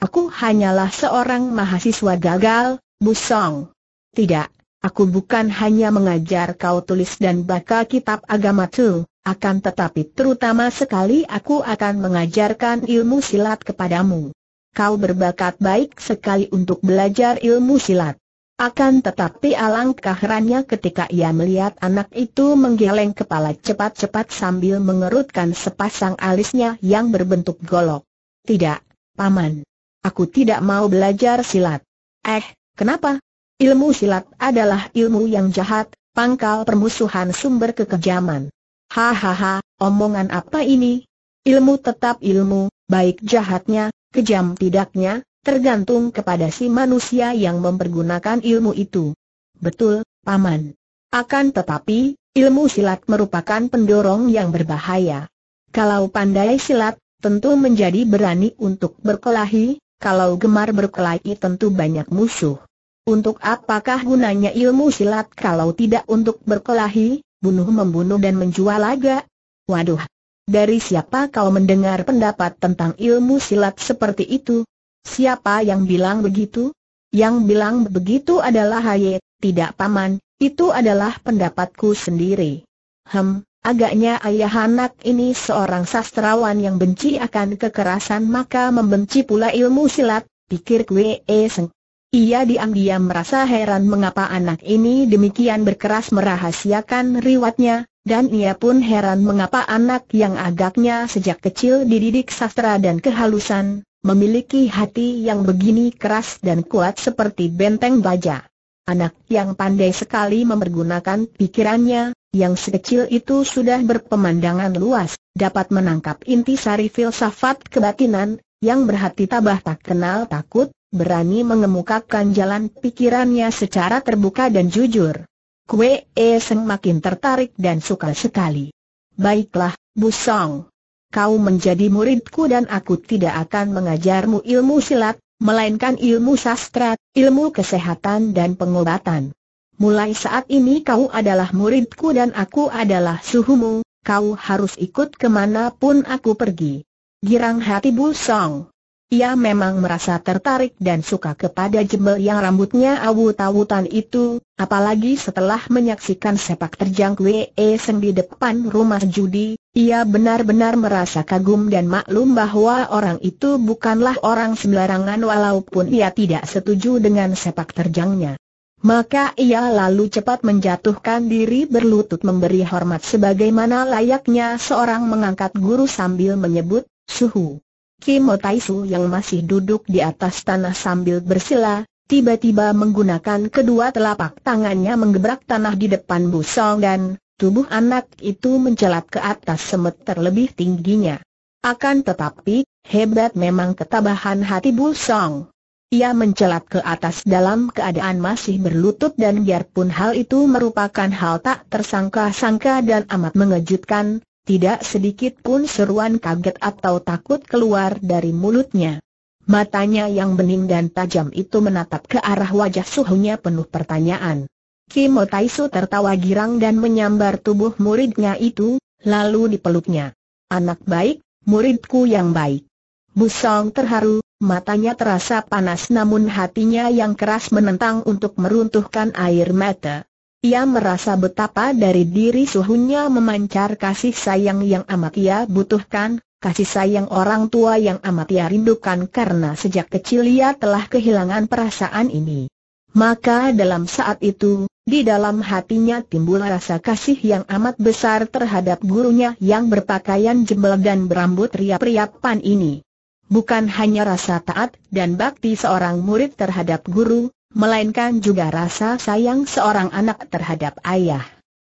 Aku hanyalah seorang mahasiswa gagal, Busong. Tidak, aku bukan hanya mengajar kau tulis dan baca kitab agama tu, akan tetapi terutama sekali aku akan mengajarkan ilmu silat kepadamu. Kau berbakat baik sekali untuk belajar ilmu silat. Akan tetapi alangkah herannya ketika ia melihat anak itu menggeleng kepala cepat-cepat sambil mengerutkan sepasang alisnya yang berbentuk golok. Tidak, Paman. Aku tidak mau belajar silat. Eh, kenapa? Ilmu silat adalah ilmu yang jahat, pangkal permusuhan sumber kekejaman. Hahaha, omongan apa ini? Ilmu tetap ilmu, baik jahatnya, kejam tidaknya, tergantung kepada si manusia yang mempergunakan ilmu itu. Betul, Paman. Akan tetapi, ilmu silat merupakan pendorong yang berbahaya. Kalau pandai silat, tentu menjadi berani untuk berkelahi, kalau gemar berkelahi tentu banyak musuh. Untuk apakah gunanya ilmu silat kalau tidak untuk berkelahi, bunuh-membunuh dan menjual laga? Waduh, dari siapa kau mendengar pendapat tentang ilmu silat seperti itu? Siapa yang bilang begitu? Yang bilang begitu adalah Hayet, tidak paman, itu adalah pendapatku sendiri. Hem, Agaknya ayah anak ini seorang sastrawan yang benci akan kekerasan maka membenci pula ilmu silat, pikir Kwe e Seng. Ia diam-diam merasa heran mengapa anak ini demikian berkeras merahasiakan riwatnya, dan ia pun heran mengapa anak yang agaknya sejak kecil dididik sastra dan kehalusan, memiliki hati yang begini keras dan kuat seperti benteng baja. Anak yang pandai sekali memergunakan pikirannya, yang sekecil itu sudah berpemandangan luas, dapat menangkap inti sari filsafat kebatinan, yang berhati tabah tak kenal takut, berani mengemukakan jalan pikirannya secara terbuka dan jujur. Kue E semakin tertarik dan suka sekali. Baiklah, Busong. Kau menjadi muridku dan aku tidak akan mengajarmu ilmu silat, melainkan ilmu sastra, ilmu kesehatan dan pengobatan mulai saat ini kau adalah muridku dan aku adalah suhumu, kau harus ikut kemanapun aku pergi. Girang hati Bu Song. Ia memang merasa tertarik dan suka kepada jembel yang rambutnya awut-awutan itu, apalagi setelah menyaksikan sepak terjang Wei e Seng di depan rumah judi, ia benar-benar merasa kagum dan maklum bahwa orang itu bukanlah orang sembarangan walaupun ia tidak setuju dengan sepak terjangnya. Maka ia lalu cepat menjatuhkan diri berlutut memberi hormat sebagaimana layaknya seorang mengangkat guru sambil menyebut, Suhu. Kimo Taisu yang masih duduk di atas tanah sambil bersila, tiba-tiba menggunakan kedua telapak tangannya menggebrak tanah di depan busong dan tubuh anak itu mencelat ke atas semet terlebih tingginya. Akan tetapi, hebat memang ketabahan hati busong. Ia mencelat ke atas dalam keadaan masih berlutut dan biarpun hal itu merupakan hal tak tersangka-sangka dan amat mengejutkan, tidak sedikit pun seruan kaget atau takut keluar dari mulutnya. Matanya yang bening dan tajam itu menatap ke arah wajah suhunya penuh pertanyaan. Kimo Taisu tertawa girang dan menyambar tubuh muridnya itu, lalu dipeluknya. Anak baik, muridku yang baik. Busong terharu Matanya terasa panas namun hatinya yang keras menentang untuk meruntuhkan air mata. Ia merasa betapa dari diri suhunya memancar kasih sayang yang amat ia butuhkan, kasih sayang orang tua yang amat ia rindukan karena sejak kecil ia telah kehilangan perasaan ini. Maka dalam saat itu, di dalam hatinya timbul rasa kasih yang amat besar terhadap gurunya yang berpakaian jembel dan berambut riap-riapan ini bukan hanya rasa taat dan bakti seorang murid terhadap guru, melainkan juga rasa sayang seorang anak terhadap ayah.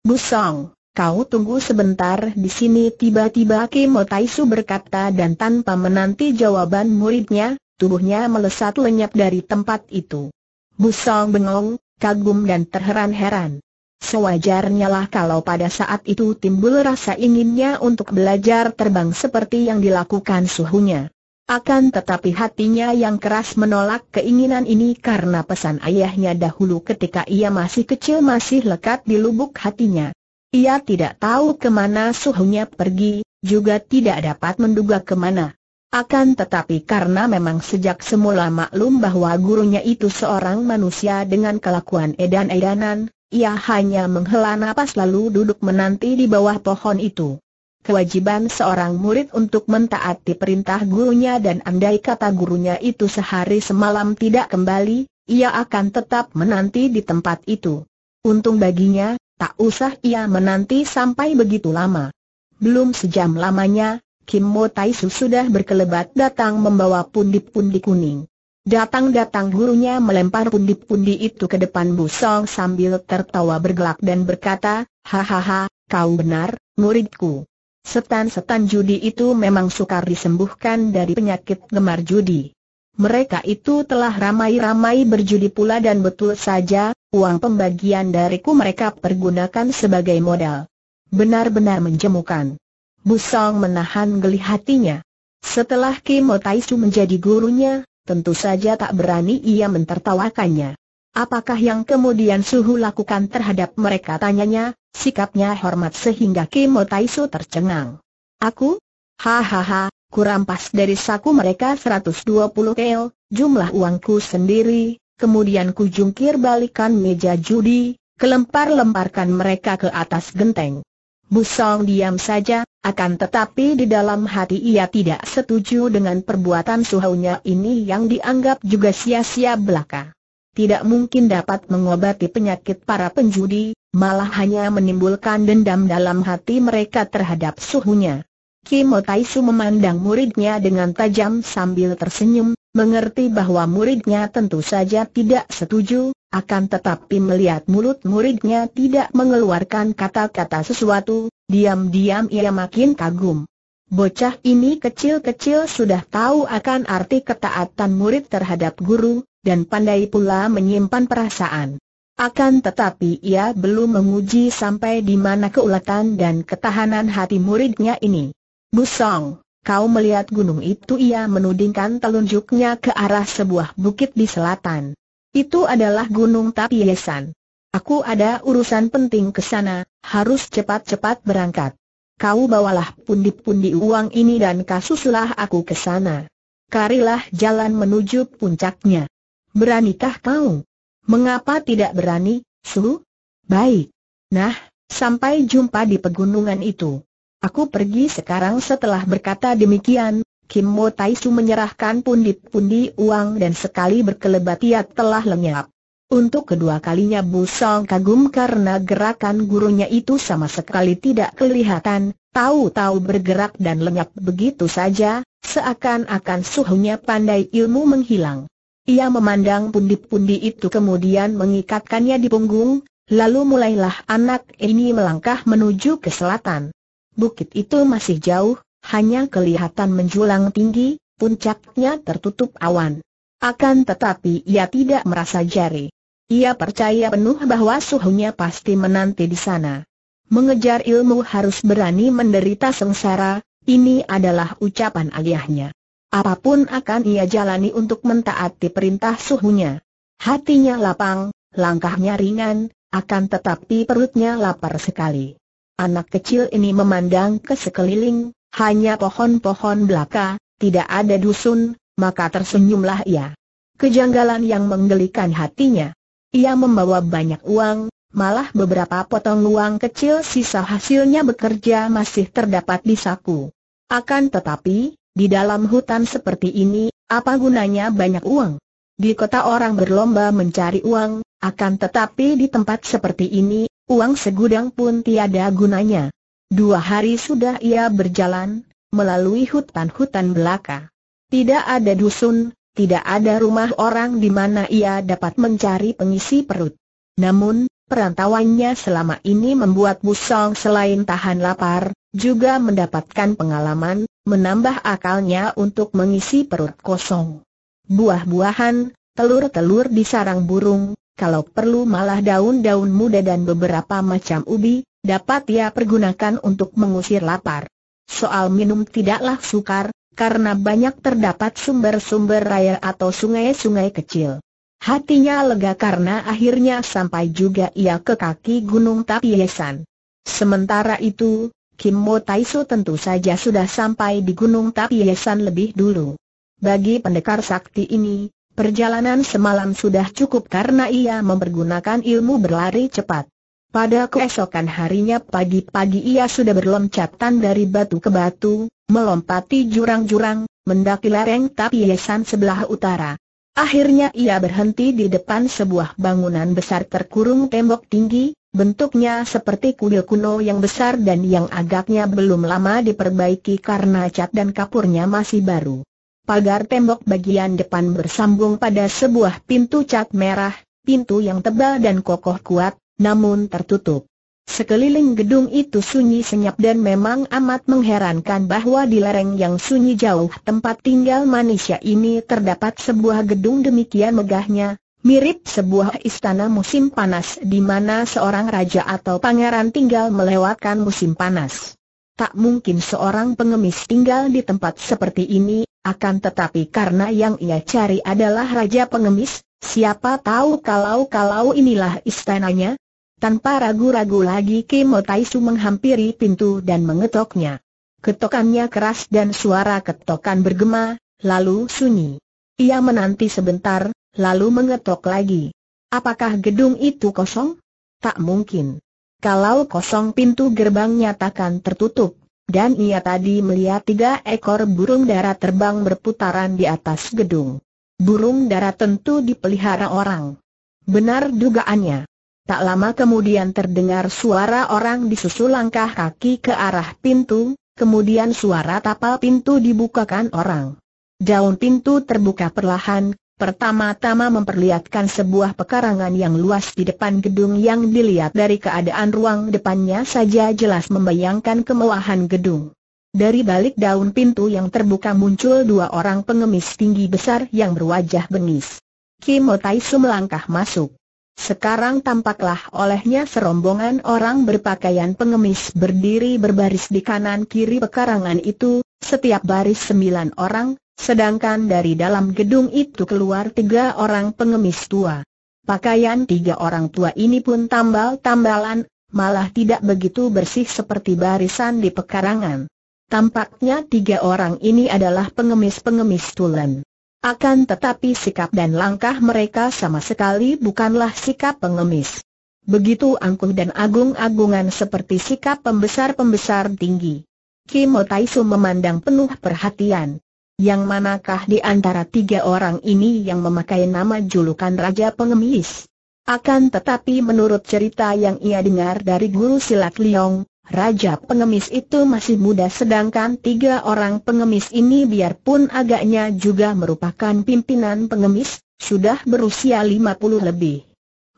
Busong, kau tunggu sebentar di sini tiba-tiba Kimo Taisu berkata dan tanpa menanti jawaban muridnya, tubuhnya melesat lenyap dari tempat itu. Busong bengong, kagum dan terheran-heran. Sewajarnya lah kalau pada saat itu timbul rasa inginnya untuk belajar terbang seperti yang dilakukan suhunya. Akan tetapi hatinya yang keras menolak keinginan ini karena pesan ayahnya dahulu ketika ia masih kecil masih lekat di lubuk hatinya. Ia tidak tahu kemana suhunya pergi, juga tidak dapat menduga kemana. Akan tetapi karena memang sejak semula maklum bahwa gurunya itu seorang manusia dengan kelakuan edan-edanan, ia hanya menghela napas lalu duduk menanti di bawah pohon itu kewajiban seorang murid untuk mentaati perintah gurunya dan andai kata gurunya itu sehari semalam tidak kembali, ia akan tetap menanti di tempat itu. Untung baginya, tak usah ia menanti sampai begitu lama. Belum sejam lamanya, Kim Mo Taisu sudah berkelebat datang membawa pundi-pundi kuning. Datang-datang gurunya melempar pundi-pundi itu ke depan Busong sambil tertawa bergelak dan berkata, Hahaha, kau benar, muridku. Setan-setan judi itu memang sukar disembuhkan dari penyakit gemar judi. Mereka itu telah ramai-ramai berjudi pula dan betul saja, uang pembagian dariku mereka pergunakan sebagai modal. Benar-benar menjemukan. Busong menahan geli hatinya. Setelah Kimo Taisu menjadi gurunya, tentu saja tak berani ia mentertawakannya. Apakah yang kemudian Suhu lakukan terhadap mereka tanyanya, Sikapnya hormat sehingga Kimo Taisu tercengang. Aku? Hahaha, kurampas dari saku mereka 120 keo, jumlah uangku sendiri, kemudian kujungkir balikan meja judi, kelempar-lemparkan mereka ke atas genteng. Busong diam saja, akan tetapi di dalam hati ia tidak setuju dengan perbuatan suhaunya ini yang dianggap juga sia-sia belaka. Tidak mungkin dapat mengobati penyakit para penjudi, malah hanya menimbulkan dendam dalam hati mereka terhadap suhunya. Kimo Taisu memandang muridnya dengan tajam sambil tersenyum, mengerti bahwa muridnya tentu saja tidak setuju, akan tetapi melihat mulut muridnya tidak mengeluarkan kata-kata sesuatu, diam-diam ia makin kagum. Bocah ini kecil-kecil sudah tahu akan arti ketaatan murid terhadap guru, dan pandai pula menyimpan perasaan. Akan tetapi ia belum menguji sampai di mana keulatan dan ketahanan hati muridnya ini. Busong, kau melihat gunung itu ia menudingkan telunjuknya ke arah sebuah bukit di selatan. Itu adalah gunung Tapiesan. Aku ada urusan penting ke sana, harus cepat-cepat berangkat. Kau bawalah pundi-pundi uang ini dan kasuslah aku ke sana. Karilah jalan menuju puncaknya. Beranikah kau? Mengapa tidak berani, Su? Baik. Nah, sampai jumpa di pegunungan itu. Aku pergi sekarang setelah berkata demikian, Kim Mo Tai Su menyerahkan pundi-pundi uang dan sekali berkelebat ia telah lenyap. Untuk kedua kalinya Bu Song kagum karena gerakan gurunya itu sama sekali tidak kelihatan, tahu-tahu bergerak dan lenyap begitu saja, seakan-akan suhunya pandai ilmu menghilang. Ia memandang pundi-pundi itu kemudian mengikatkannya di punggung, lalu mulailah anak ini melangkah menuju ke selatan. Bukit itu masih jauh, hanya kelihatan menjulang tinggi, puncaknya tertutup awan. Akan tetapi ia tidak merasa jari. Ia percaya penuh bahwa suhunya pasti menanti di sana. Mengejar ilmu harus berani menderita sengsara, ini adalah ucapan aliyahnya. Apapun akan ia jalani untuk mentaati perintah suhunya. Hatinya lapang, langkahnya ringan, akan tetapi perutnya lapar sekali. Anak kecil ini memandang ke sekeliling, hanya pohon-pohon belaka, tidak ada dusun, maka tersenyumlah ia. Kejanggalan yang menggelikan hatinya. Ia membawa banyak uang, malah beberapa potong uang kecil sisa hasilnya bekerja masih terdapat di saku. Akan tetapi, di dalam hutan seperti ini, apa gunanya banyak uang? Di kota orang berlomba mencari uang, akan tetapi di tempat seperti ini, uang segudang pun tiada gunanya. Dua hari sudah ia berjalan, melalui hutan-hutan belaka. Tidak ada dusun, tidak ada rumah orang di mana ia dapat mencari pengisi perut. Namun, perantauannya selama ini membuat Busong selain tahan lapar, juga mendapatkan pengalaman, menambah akalnya untuk mengisi perut kosong. Buah-buahan, telur-telur di sarang burung, kalau perlu malah daun-daun muda dan beberapa macam ubi, dapat ia pergunakan untuk mengusir lapar. Soal minum tidaklah sukar, karena banyak terdapat sumber-sumber air atau sungai-sungai kecil. Hatinya lega karena akhirnya sampai juga ia ke kaki Gunung Tapiesan. Sementara itu, Kim Mo Taisu tentu saja sudah sampai di Gunung Tapi Yesan lebih dulu. Bagi pendekar sakti ini, perjalanan semalam sudah cukup karena ia mempergunakan ilmu berlari cepat. Pada keesokan harinya pagi-pagi ia sudah berloncatan dari batu ke batu, melompati jurang-jurang, mendaki lereng Tapi Yesan sebelah utara. Akhirnya ia berhenti di depan sebuah bangunan besar terkurung tembok tinggi, Bentuknya seperti kuil kuno yang besar dan yang agaknya belum lama diperbaiki karena cat dan kapurnya masih baru. Pagar tembok bagian depan bersambung pada sebuah pintu cat merah, pintu yang tebal dan kokoh kuat, namun tertutup. Sekeliling gedung itu sunyi senyap dan memang amat mengherankan bahwa di lereng yang sunyi jauh tempat tinggal manusia ini terdapat sebuah gedung demikian megahnya, Mirip sebuah istana musim panas di mana seorang raja atau pangeran tinggal melewatkan musim panas. Tak mungkin seorang pengemis tinggal di tempat seperti ini, akan tetapi karena yang ia cari adalah raja pengemis, siapa tahu kalau-kalau inilah istananya? Tanpa ragu-ragu lagi Kimo Taisu menghampiri pintu dan mengetoknya. Ketokannya keras dan suara ketokan bergema, lalu sunyi. Ia menanti sebentar, lalu mengetok lagi. Apakah gedung itu kosong? Tak mungkin. Kalau kosong pintu gerbang nyatakan tertutup, dan ia tadi melihat tiga ekor burung dara terbang berputaran di atas gedung. Burung dara tentu dipelihara orang. Benar dugaannya. Tak lama kemudian terdengar suara orang disusul langkah kaki ke arah pintu, kemudian suara tapal pintu dibukakan orang. Daun pintu terbuka perlahan, pertama-tama memperlihatkan sebuah pekarangan yang luas di depan gedung yang dilihat dari keadaan ruang depannya saja jelas membayangkan kemewahan gedung. Dari balik daun pintu yang terbuka muncul dua orang pengemis tinggi besar yang berwajah bengis. Kim Taisu melangkah masuk. Sekarang tampaklah olehnya serombongan orang berpakaian pengemis berdiri berbaris di kanan kiri pekarangan itu, setiap baris sembilan orang, Sedangkan dari dalam gedung itu keluar tiga orang pengemis tua. Pakaian tiga orang tua ini pun tambal-tambalan, malah tidak begitu bersih seperti barisan di pekarangan. Tampaknya tiga orang ini adalah pengemis-pengemis tulen. Akan tetapi sikap dan langkah mereka sama sekali bukanlah sikap pengemis. Begitu angkuh dan agung-agungan seperti sikap pembesar-pembesar tinggi. Kimo Taisu memandang penuh perhatian yang manakah di antara tiga orang ini yang memakai nama julukan Raja Pengemis? Akan tetapi menurut cerita yang ia dengar dari guru silat Liong, Raja Pengemis itu masih muda sedangkan tiga orang pengemis ini biarpun agaknya juga merupakan pimpinan pengemis, sudah berusia 50 lebih.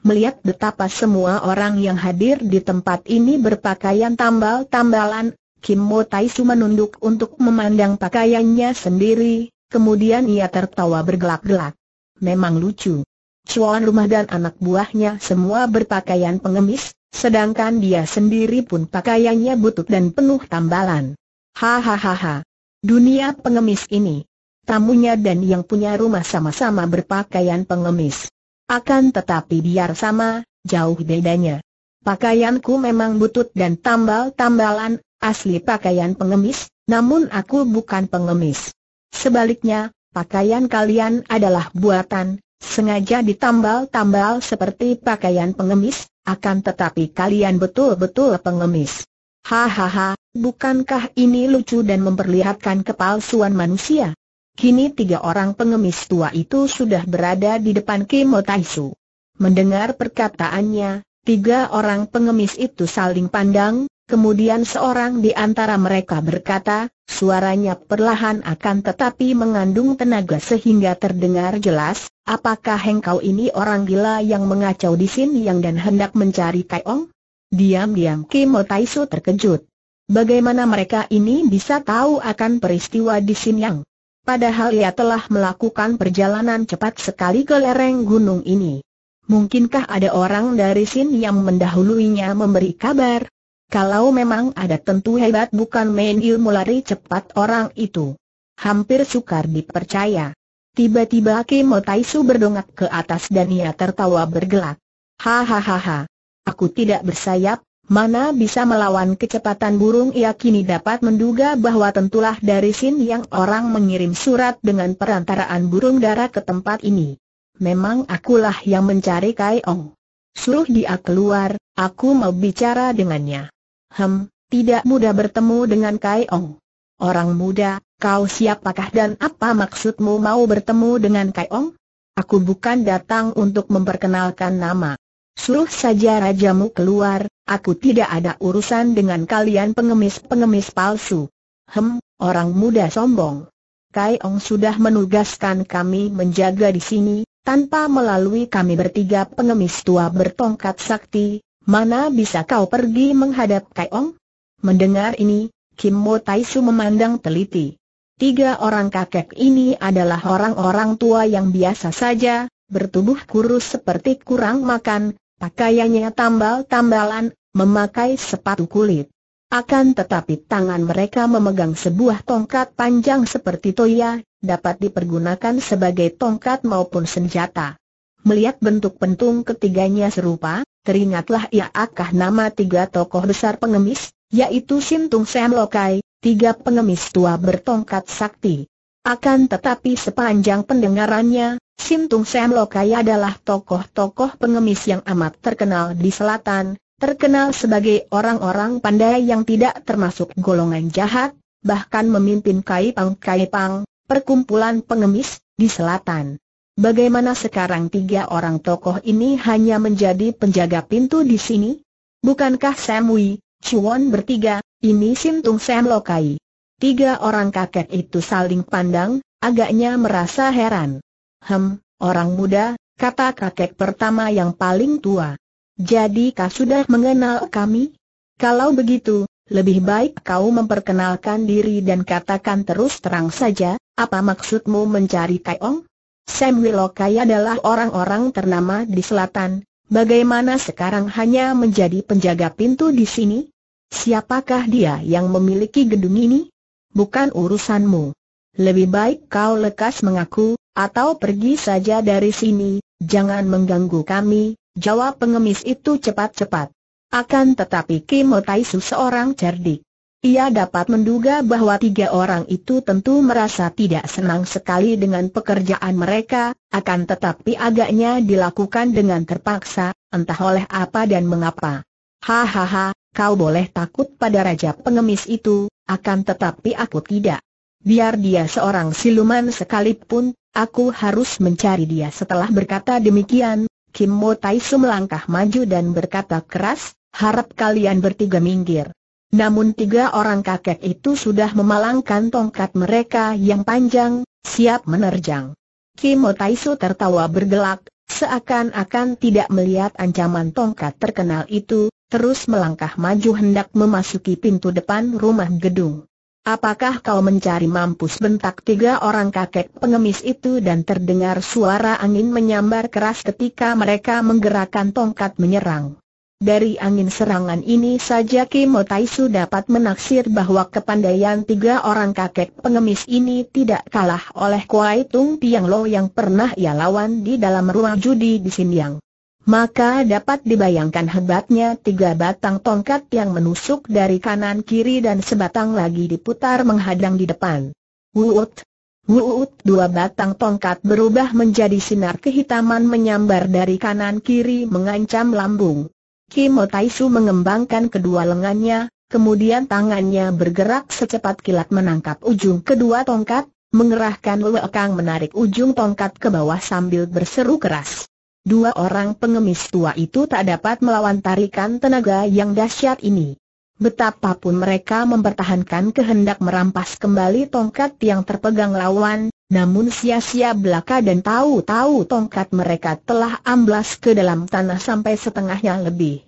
Melihat betapa semua orang yang hadir di tempat ini berpakaian tambal-tambalan, Kim Mo Taisu menunduk untuk memandang pakaiannya sendiri, kemudian ia tertawa bergelak-gelak. Memang lucu. Cuan rumah dan anak buahnya semua berpakaian pengemis, sedangkan dia sendiri pun pakaiannya butut dan penuh tambalan. Hahaha. Dunia pengemis ini. Tamunya dan yang punya rumah sama-sama berpakaian pengemis. Akan tetapi biar sama, jauh bedanya. Pakaianku memang butut dan tambal-tambalan, Asli pakaian pengemis, namun aku bukan pengemis. Sebaliknya, pakaian kalian adalah buatan, sengaja ditambal-tambal seperti pakaian pengemis, akan tetapi kalian betul-betul pengemis. Hahaha, bukankah ini lucu dan memperlihatkan kepalsuan manusia? Kini tiga orang pengemis tua itu sudah berada di depan Kimo Taisu. Mendengar perkataannya, tiga orang pengemis itu saling pandang, Kemudian seorang di antara mereka berkata, suaranya perlahan akan tetapi mengandung tenaga sehingga terdengar jelas, apakah engkau ini orang gila yang mengacau di sini yang dan hendak mencari Kai Ong? Diam-diam Kimo Taisu terkejut. Bagaimana mereka ini bisa tahu akan peristiwa di Yang? Padahal ia telah melakukan perjalanan cepat sekali ke lereng gunung ini. Mungkinkah ada orang dari Sin yang mendahuluinya memberi kabar? Kalau memang ada tentu hebat bukan main ilmu lari cepat orang itu. Hampir sukar dipercaya. Tiba-tiba Kimo Taisu berdongak ke atas dan ia tertawa bergelak. Hahaha. Aku tidak bersayap, Mana bisa melawan kecepatan burung ia kini dapat menduga bahwa tentulah dari Sin yang orang mengirim surat dengan perantaraan burung darah ke tempat ini. Memang akulah yang mencari Kai Ong. Suruh dia keluar, aku mau bicara dengannya. Hem, tidak mudah bertemu dengan Kai Ong. Orang muda, kau siapakah dan apa maksudmu mau bertemu dengan Kai Ong? Aku bukan datang untuk memperkenalkan nama. Suruh saja rajamu keluar, aku tidak ada urusan dengan kalian pengemis-pengemis palsu. Hem, orang muda sombong. Kai Ong sudah menugaskan kami menjaga di sini, tanpa melalui kami bertiga pengemis tua bertongkat sakti, Mana bisa kau pergi menghadap Kaiong? Mendengar ini, Kim Mo Taisu memandang teliti. Tiga orang kakek ini adalah orang-orang tua yang biasa saja, bertubuh kurus seperti kurang makan, pakaiannya tambal-tambalan, memakai sepatu kulit. Akan tetapi tangan mereka memegang sebuah tongkat panjang seperti toya, dapat dipergunakan sebagai tongkat maupun senjata. Melihat bentuk pentung ketiganya serupa, teringatlah ia akah nama tiga tokoh besar pengemis, yaitu Sintung Sam Lokai, tiga pengemis tua bertongkat sakti. Akan tetapi sepanjang pendengarannya, Sintung Sam Lokai adalah tokoh-tokoh pengemis yang amat terkenal di selatan, terkenal sebagai orang-orang pandai yang tidak termasuk golongan jahat, bahkan memimpin Kaipang-Kaipang, perkumpulan pengemis, di selatan. Bagaimana sekarang tiga orang tokoh ini hanya menjadi penjaga pintu di sini? Bukankah Sam Wei, Chuan bertiga, ini Sim Tung Sam Lokai? Tiga orang kakek itu saling pandang, agaknya merasa heran. Hem, orang muda, kata kakek pertama yang paling tua. Jadi kau sudah mengenal kami? Kalau begitu, lebih baik kau memperkenalkan diri dan katakan terus terang saja, apa maksudmu mencari Kaiong? Sam Wilokai adalah orang-orang ternama di selatan, bagaimana sekarang hanya menjadi penjaga pintu di sini? Siapakah dia yang memiliki gedung ini? Bukan urusanmu. Lebih baik kau lekas mengaku, atau pergi saja dari sini, jangan mengganggu kami, jawab pengemis itu cepat-cepat. Akan tetapi Kim seorang cerdik. Ia dapat menduga bahwa tiga orang itu tentu merasa tidak senang sekali dengan pekerjaan mereka, akan tetapi agaknya dilakukan dengan terpaksa, entah oleh apa dan mengapa. Hahaha, kau boleh takut pada raja pengemis itu, akan tetapi aku tidak. Biar dia seorang siluman sekalipun, aku harus mencari dia setelah berkata demikian. Kim Mo Taisu melangkah maju dan berkata keras, harap kalian bertiga minggir. Namun tiga orang kakek itu sudah memalangkan tongkat mereka yang panjang, siap menerjang. Kimo Taisu tertawa bergelak, seakan-akan tidak melihat ancaman tongkat terkenal itu, terus melangkah maju hendak memasuki pintu depan rumah gedung. Apakah kau mencari mampus bentak tiga orang kakek pengemis itu dan terdengar suara angin menyambar keras ketika mereka menggerakkan tongkat menyerang. Dari angin serangan ini saja Kimo Taisu dapat menaksir bahwa kepandaian tiga orang kakek pengemis ini tidak kalah oleh Kuai Tung Tiang Lo yang pernah ia lawan di dalam ruang judi di Sinyang. Maka dapat dibayangkan hebatnya tiga batang tongkat yang menusuk dari kanan kiri dan sebatang lagi diputar menghadang di depan. Wuut! Wuut! Dua batang tongkat berubah menjadi sinar kehitaman menyambar dari kanan kiri mengancam lambung. Kimo Taishu mengembangkan kedua lengannya, kemudian tangannya bergerak secepat kilat menangkap ujung kedua tongkat, mengerahkan Wekang menarik ujung tongkat ke bawah sambil berseru keras. Dua orang pengemis tua itu tak dapat melawan tarikan tenaga yang dahsyat ini. Betapapun mereka mempertahankan kehendak merampas kembali tongkat yang terpegang lawan, namun sia-sia belaka dan tahu-tahu tongkat mereka telah amblas ke dalam tanah sampai setengahnya lebih.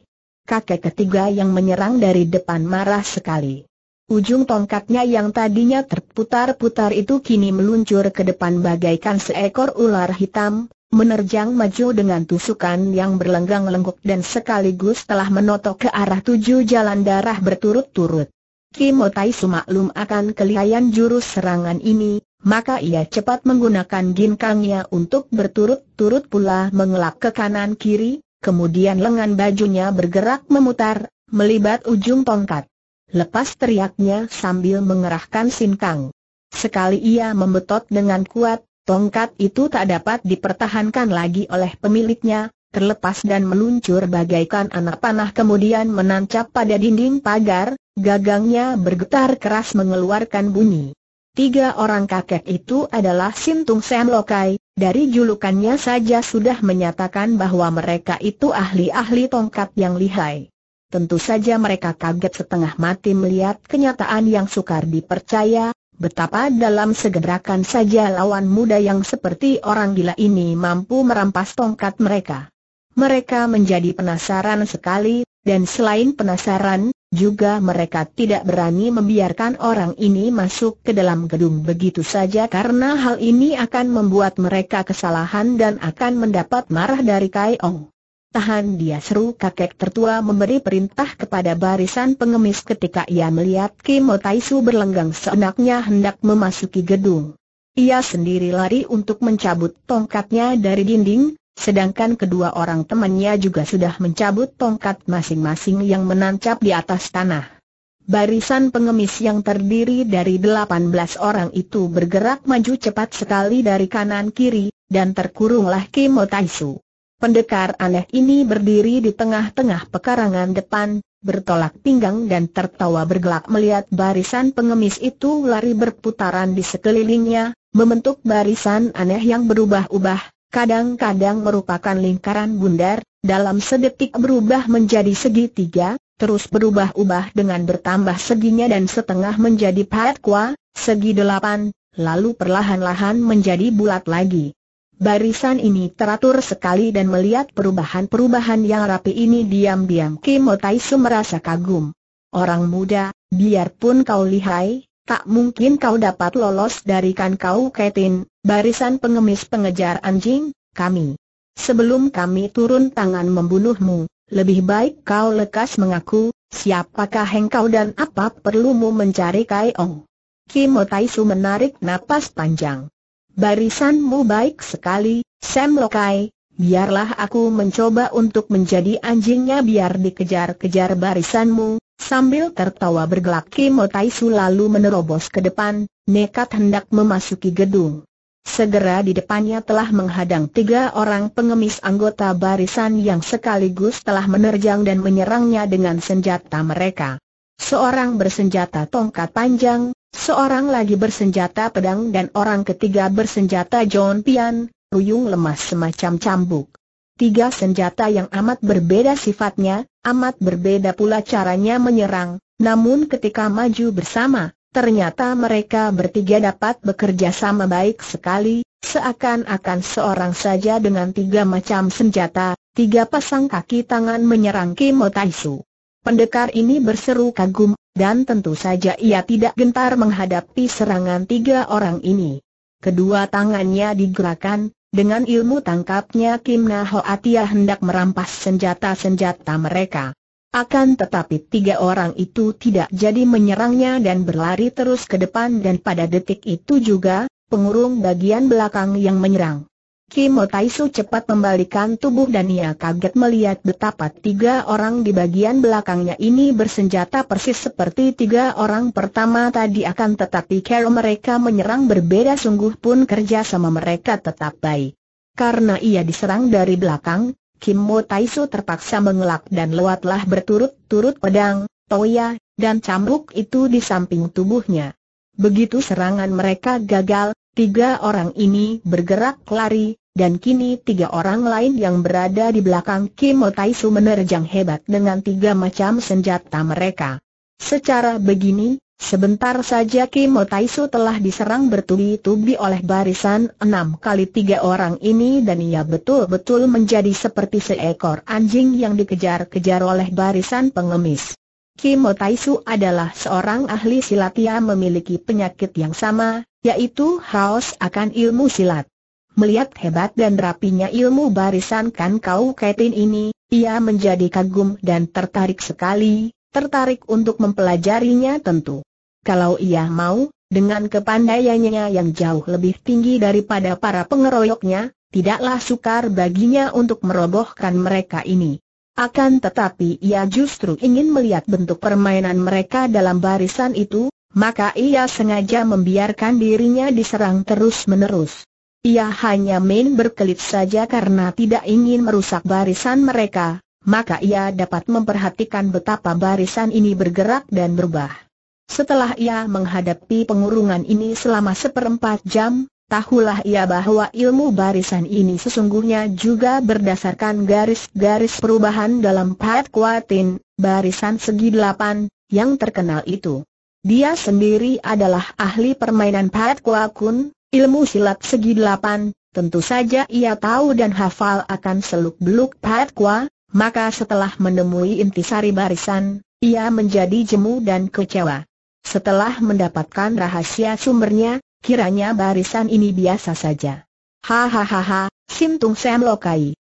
Kakek ketiga yang menyerang dari depan marah sekali. Ujung tongkatnya yang tadinya terputar-putar itu kini meluncur ke depan bagaikan seekor ular hitam, menerjang maju dengan tusukan yang berlenggang lengkuk dan sekaligus telah menotok ke arah tujuh jalan darah berturut-turut. Kimotai sumaklum akan kelihayan jurus serangan ini, maka ia cepat menggunakan ginkangnya untuk berturut-turut pula mengelak ke kanan kiri, kemudian lengan bajunya bergerak memutar, melibat ujung tongkat. Lepas teriaknya sambil mengerahkan sinkang. Sekali ia membetot dengan kuat, tongkat itu tak dapat dipertahankan lagi oleh pemiliknya, terlepas dan meluncur bagaikan anak panah kemudian menancap pada dinding pagar, gagangnya bergetar keras mengeluarkan bunyi. Tiga orang kakek itu adalah Sintung Sen Lokai, dari julukannya saja sudah menyatakan bahwa mereka itu ahli-ahli tongkat yang lihai. Tentu saja mereka kaget setengah mati melihat kenyataan yang sukar dipercaya, betapa dalam segerakan saja lawan muda yang seperti orang gila ini mampu merampas tongkat mereka. Mereka menjadi penasaran sekali, dan selain penasaran, juga mereka tidak berani membiarkan orang ini masuk ke dalam gedung begitu saja karena hal ini akan membuat mereka kesalahan dan akan mendapat marah dari Kai Ong. Tahan dia seru kakek tertua memberi perintah kepada barisan pengemis ketika ia melihat Kimo Taisu berlenggang seenaknya hendak memasuki gedung. Ia sendiri lari untuk mencabut tongkatnya dari dinding, sedangkan kedua orang temannya juga sudah mencabut tongkat masing-masing yang menancap di atas tanah. Barisan pengemis yang terdiri dari 18 orang itu bergerak maju cepat sekali dari kanan kiri, dan terkurunglah Kimo Taisu. Pendekar aneh ini berdiri di tengah-tengah pekarangan depan, bertolak pinggang dan tertawa bergelak melihat barisan pengemis itu lari berputaran di sekelilingnya, membentuk barisan aneh yang berubah-ubah, kadang-kadang merupakan lingkaran bundar, dalam sedetik berubah menjadi segitiga, terus berubah-ubah dengan bertambah seginya dan setengah menjadi patkwa, segi delapan, lalu perlahan-lahan menjadi bulat lagi. Barisan ini teratur sekali dan melihat perubahan-perubahan yang rapi ini diam-diam Kim Taisu merasa kagum. Orang muda, biarpun kau lihai, tak mungkin kau dapat lolos dari kan kau Ketin, barisan pengemis pengejar anjing, kami. Sebelum kami turun tangan membunuhmu, lebih baik kau lekas mengaku, siapakah engkau dan apa perlumu mencari Kai Ong. Taisu menarik napas panjang. Barisanmu baik sekali, Sam Lokai, biarlah aku mencoba untuk menjadi anjingnya biar dikejar-kejar barisanmu, sambil tertawa bergelak Kimo Taisu lalu menerobos ke depan, nekat hendak memasuki gedung. Segera di depannya telah menghadang tiga orang pengemis anggota barisan yang sekaligus telah menerjang dan menyerangnya dengan senjata mereka. Seorang bersenjata tongkat panjang, seorang lagi bersenjata pedang dan orang ketiga bersenjata John Pian, ruyung lemas semacam cambuk. Tiga senjata yang amat berbeda sifatnya, amat berbeda pula caranya menyerang, namun ketika maju bersama, Ternyata mereka bertiga dapat bekerja sama baik sekali, seakan-akan seorang saja dengan tiga macam senjata, tiga pasang kaki tangan menyerang Kimo Taisu. Pendekar ini berseru kagum, dan tentu saja ia tidak gentar menghadapi serangan tiga orang ini. Kedua tangannya digerakkan, dengan ilmu tangkapnya Kim Naho Atia hendak merampas senjata-senjata mereka. Akan tetapi tiga orang itu tidak jadi menyerangnya dan berlari terus ke depan dan pada detik itu juga, pengurung bagian belakang yang menyerang. Kim Otaisu cepat membalikan tubuh dan ia kaget melihat betapa tiga orang di bagian belakangnya ini bersenjata persis seperti tiga orang pertama tadi akan tetapi kalau mereka menyerang berbeda sungguh pun kerja sama mereka tetap baik. Karena ia diserang dari belakang, Kim Mo Taisu terpaksa mengelak dan lewatlah berturut-turut pedang, toya, dan cambuk itu di samping tubuhnya. Begitu serangan mereka gagal, tiga orang ini bergerak lari, dan kini tiga orang lain yang berada di belakang Kim Mo Taisu menerjang hebat dengan tiga macam senjata mereka. Secara begini, Sebentar saja Kim Taisu telah diserang bertubi-tubi oleh barisan enam kali tiga orang ini dan ia betul-betul menjadi seperti seekor anjing yang dikejar-kejar oleh barisan pengemis. Kim Taisu adalah seorang ahli silat yang memiliki penyakit yang sama, yaitu haus akan ilmu silat. Melihat hebat dan rapinya ilmu barisan kan kau Ketin ini, ia menjadi kagum dan tertarik sekali, tertarik untuk mempelajarinya tentu. Kalau ia mau, dengan kepandaiannya yang jauh lebih tinggi daripada para pengeroyoknya, tidaklah sukar baginya untuk merobohkan mereka ini. Akan tetapi ia justru ingin melihat bentuk permainan mereka dalam barisan itu, maka ia sengaja membiarkan dirinya diserang terus-menerus. Ia hanya main berkelit saja karena tidak ingin merusak barisan mereka, maka ia dapat memperhatikan betapa barisan ini bergerak dan berubah. Setelah ia menghadapi pengurungan ini selama seperempat jam, tahulah ia bahwa ilmu barisan ini sesungguhnya juga berdasarkan garis-garis perubahan dalam Pat Kuatin, barisan segi delapan, yang terkenal itu. Dia sendiri adalah ahli permainan Pat Kuakun, ilmu silat segi delapan, tentu saja ia tahu dan hafal akan seluk-beluk Pat Kua, maka setelah menemui intisari barisan, ia menjadi jemu dan kecewa. Setelah mendapatkan rahasia sumbernya, kiranya barisan ini biasa saja. Hahaha, Sim Tung Sam Lokai.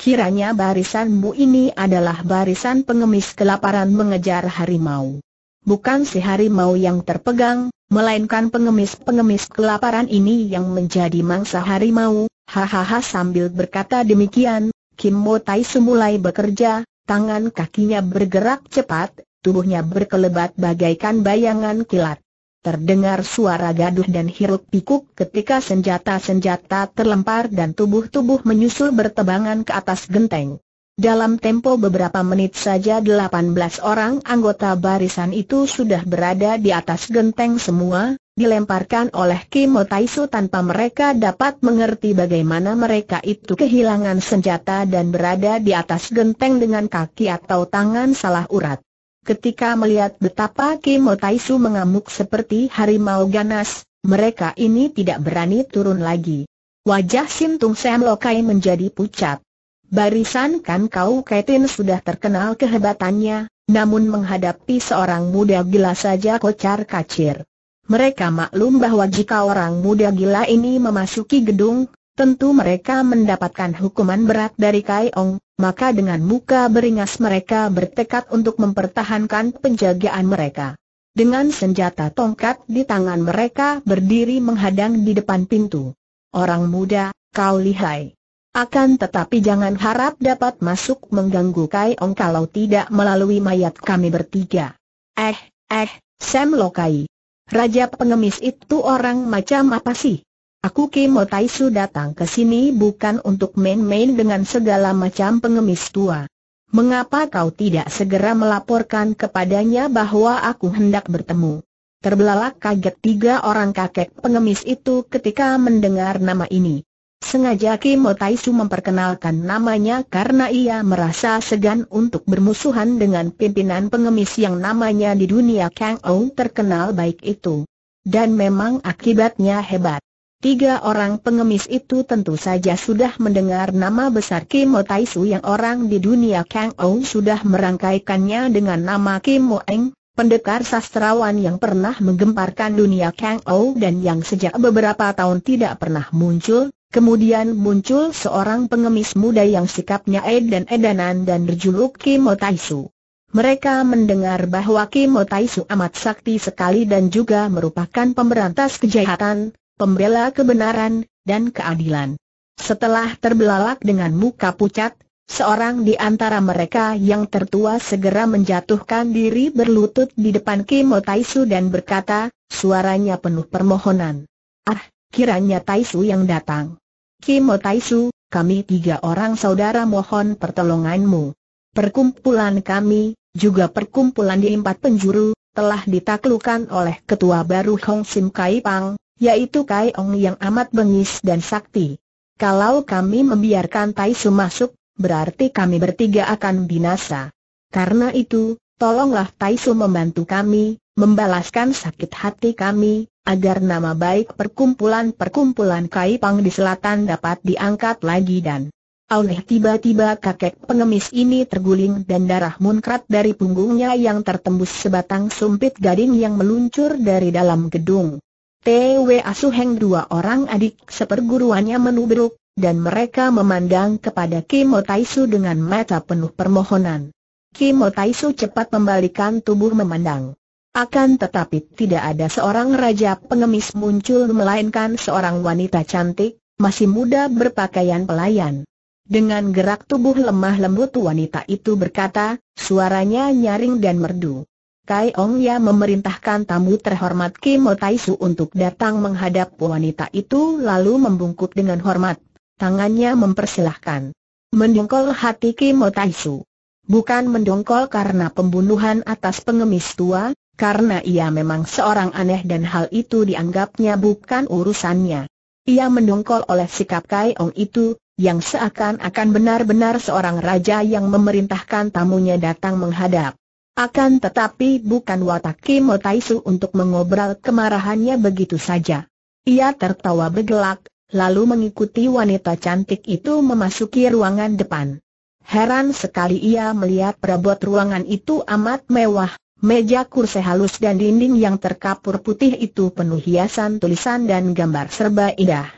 Kiranya barisanmu ini adalah barisan pengemis kelaparan mengejar harimau. Bukan si harimau yang terpegang, melainkan pengemis-pengemis kelaparan ini yang menjadi mangsa harimau. Hahaha sambil berkata demikian, Kim Mo Tai semulai bekerja, tangan kakinya bergerak cepat, tubuhnya berkelebat bagaikan bayangan kilat. Terdengar suara gaduh dan hiruk pikuk ketika senjata-senjata terlempar dan tubuh-tubuh menyusul bertebangan ke atas genteng. Dalam tempo beberapa menit saja 18 orang anggota barisan itu sudah berada di atas genteng semua, dilemparkan oleh Kimo Taisu tanpa mereka dapat mengerti bagaimana mereka itu kehilangan senjata dan berada di atas genteng dengan kaki atau tangan salah urat. Ketika melihat betapa Kim Otaisu mengamuk seperti harimau ganas, mereka ini tidak berani turun lagi. Wajah Sintung Sam Lokai menjadi pucat. Barisan Kan Kau Kaitin sudah terkenal kehebatannya, namun menghadapi seorang muda gila saja kocar kacir. Mereka maklum bahwa jika orang muda gila ini memasuki gedung, tentu mereka mendapatkan hukuman berat dari Kai Ong, maka dengan muka beringas mereka bertekad untuk mempertahankan penjagaan mereka. Dengan senjata tongkat di tangan mereka berdiri menghadang di depan pintu. Orang muda, kau lihai. Akan tetapi jangan harap dapat masuk mengganggu Kai Ong kalau tidak melalui mayat kami bertiga. Eh, eh, Sam Lokai. Raja pengemis itu orang macam apa sih? Aku Kimo Taisu datang ke sini bukan untuk main-main dengan segala macam pengemis tua. Mengapa kau tidak segera melaporkan kepadanya bahwa aku hendak bertemu? Terbelalak kaget tiga orang kakek pengemis itu ketika mendengar nama ini. Sengaja Kimo Taisu memperkenalkan namanya karena ia merasa segan untuk bermusuhan dengan pimpinan pengemis yang namanya di dunia Kang Ou terkenal baik itu. Dan memang akibatnya hebat. Tiga orang pengemis itu tentu saja sudah mendengar nama besar Kim Mo Su yang orang di dunia Kang Ou sudah merangkaikannya dengan nama Kim Mo Eng, pendekar sastrawan yang pernah menggemparkan dunia Kang Ou dan yang sejak beberapa tahun tidak pernah muncul, kemudian muncul seorang pengemis muda yang sikapnya edan-edanan dan berjuluk Kim Mo Su. Mereka mendengar bahwa Kim Mo Su amat sakti sekali dan juga merupakan pemberantas kejahatan, pembela kebenaran, dan keadilan. Setelah terbelalak dengan muka pucat, seorang di antara mereka yang tertua segera menjatuhkan diri berlutut di depan Kim Taisu dan berkata, suaranya penuh permohonan. Ah, kiranya Taisu yang datang. Kim Taisu, kami tiga orang saudara mohon pertolonganmu. Perkumpulan kami, juga perkumpulan di empat penjuru, telah ditaklukan oleh ketua baru Hong Sim Kai Pang, yaitu Kai Ong yang amat bengis dan sakti. Kalau kami membiarkan Tai Su masuk, berarti kami bertiga akan binasa. Karena itu, tolonglah Tai Su membantu kami, membalaskan sakit hati kami, agar nama baik perkumpulan-perkumpulan Kai Pang di selatan dapat diangkat lagi dan Oleh tiba-tiba kakek pengemis ini terguling dan darah munkrat dari punggungnya yang tertembus sebatang sumpit gading yang meluncur dari dalam gedung. T.W.A. suheng dua orang adik seperguruannya menubruk, dan mereka memandang kepada Kimo Taisu dengan mata penuh permohonan. Kimo Taisu cepat membalikan tubuh memandang. Akan tetapi tidak ada seorang raja pengemis muncul melainkan seorang wanita cantik, masih muda berpakaian pelayan. Dengan gerak tubuh lemah lembut wanita itu berkata, suaranya nyaring dan merdu. Kai Ong Ya memerintahkan tamu terhormat Kim Su untuk datang menghadap wanita itu lalu membungkuk dengan hormat. Tangannya mempersilahkan. Mendongkol hati Kim Su. Bukan mendongkol karena pembunuhan atas pengemis tua, karena ia memang seorang aneh dan hal itu dianggapnya bukan urusannya. Ia mendongkol oleh sikap Kai Ong itu, yang seakan-akan benar-benar seorang raja yang memerintahkan tamunya datang menghadap. Akan tetapi bukan watak Kim Taisu untuk mengobral kemarahannya begitu saja. Ia tertawa bergelak, lalu mengikuti wanita cantik itu memasuki ruangan depan. Heran sekali ia melihat perabot ruangan itu amat mewah, meja kursi halus dan dinding yang terkapur putih itu penuh hiasan tulisan dan gambar serba indah.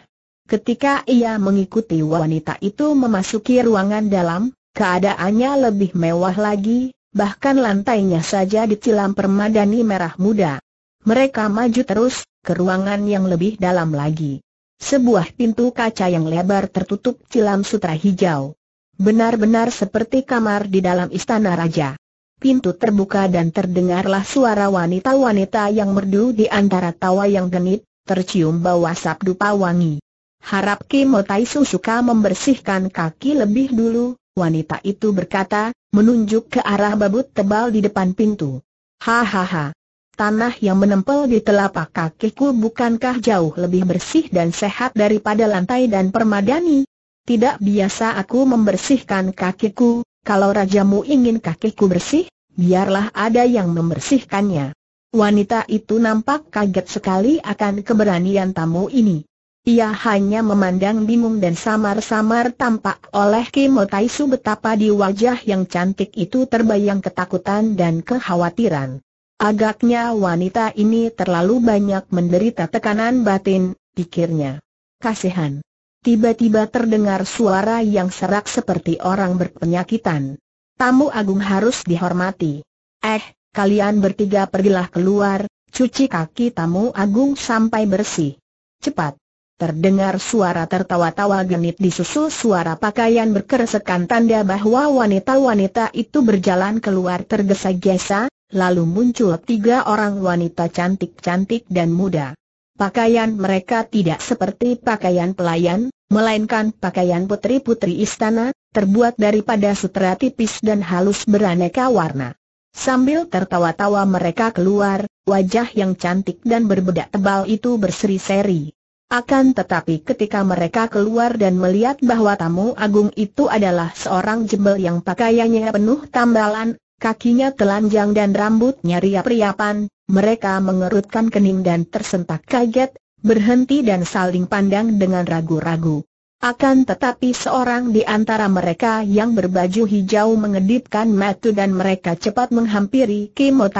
Ketika ia mengikuti wanita itu memasuki ruangan dalam, keadaannya lebih mewah lagi, bahkan lantainya saja ditilam permadani merah muda. Mereka maju terus, ke ruangan yang lebih dalam lagi. Sebuah pintu kaca yang lebar tertutup cilam sutra hijau. Benar-benar seperti kamar di dalam istana raja. Pintu terbuka dan terdengarlah suara wanita-wanita yang merdu di antara tawa yang genit, tercium bau asap dupa wangi. Harap Kimotai Susuka membersihkan kaki lebih dulu, wanita itu berkata, menunjuk ke arah babut tebal di depan pintu. Hahaha. Tanah yang menempel di telapak kakiku bukankah jauh lebih bersih dan sehat daripada lantai dan permadani? Tidak biasa aku membersihkan kakiku, kalau rajamu ingin kakiku bersih, biarlah ada yang membersihkannya. Wanita itu nampak kaget sekali akan keberanian tamu ini ia hanya memandang bingung dan samar-samar tampak oleh Kimo Taisu betapa di wajah yang cantik itu terbayang ketakutan dan kekhawatiran. Agaknya wanita ini terlalu banyak menderita tekanan batin, pikirnya. Kasihan. Tiba-tiba terdengar suara yang serak seperti orang berpenyakitan. Tamu agung harus dihormati. Eh, kalian bertiga pergilah keluar, cuci kaki tamu agung sampai bersih. Cepat. Terdengar suara tertawa-tawa genit disusul suara pakaian berkeresekan tanda bahwa wanita-wanita itu berjalan keluar tergesa-gesa, lalu muncul tiga orang wanita cantik-cantik dan muda. Pakaian mereka tidak seperti pakaian pelayan, melainkan pakaian putri-putri istana, terbuat daripada sutra tipis dan halus beraneka warna. Sambil tertawa-tawa mereka keluar, wajah yang cantik dan berbedak tebal itu berseri-seri. Akan tetapi ketika mereka keluar dan melihat bahwa tamu agung itu adalah seorang jembel yang pakaiannya penuh tambalan, kakinya telanjang dan rambutnya riap-riapan, mereka mengerutkan kening dan tersentak kaget, berhenti dan saling pandang dengan ragu-ragu. Akan tetapi seorang di antara mereka yang berbaju hijau mengedipkan mata dan mereka cepat menghampiri Kimo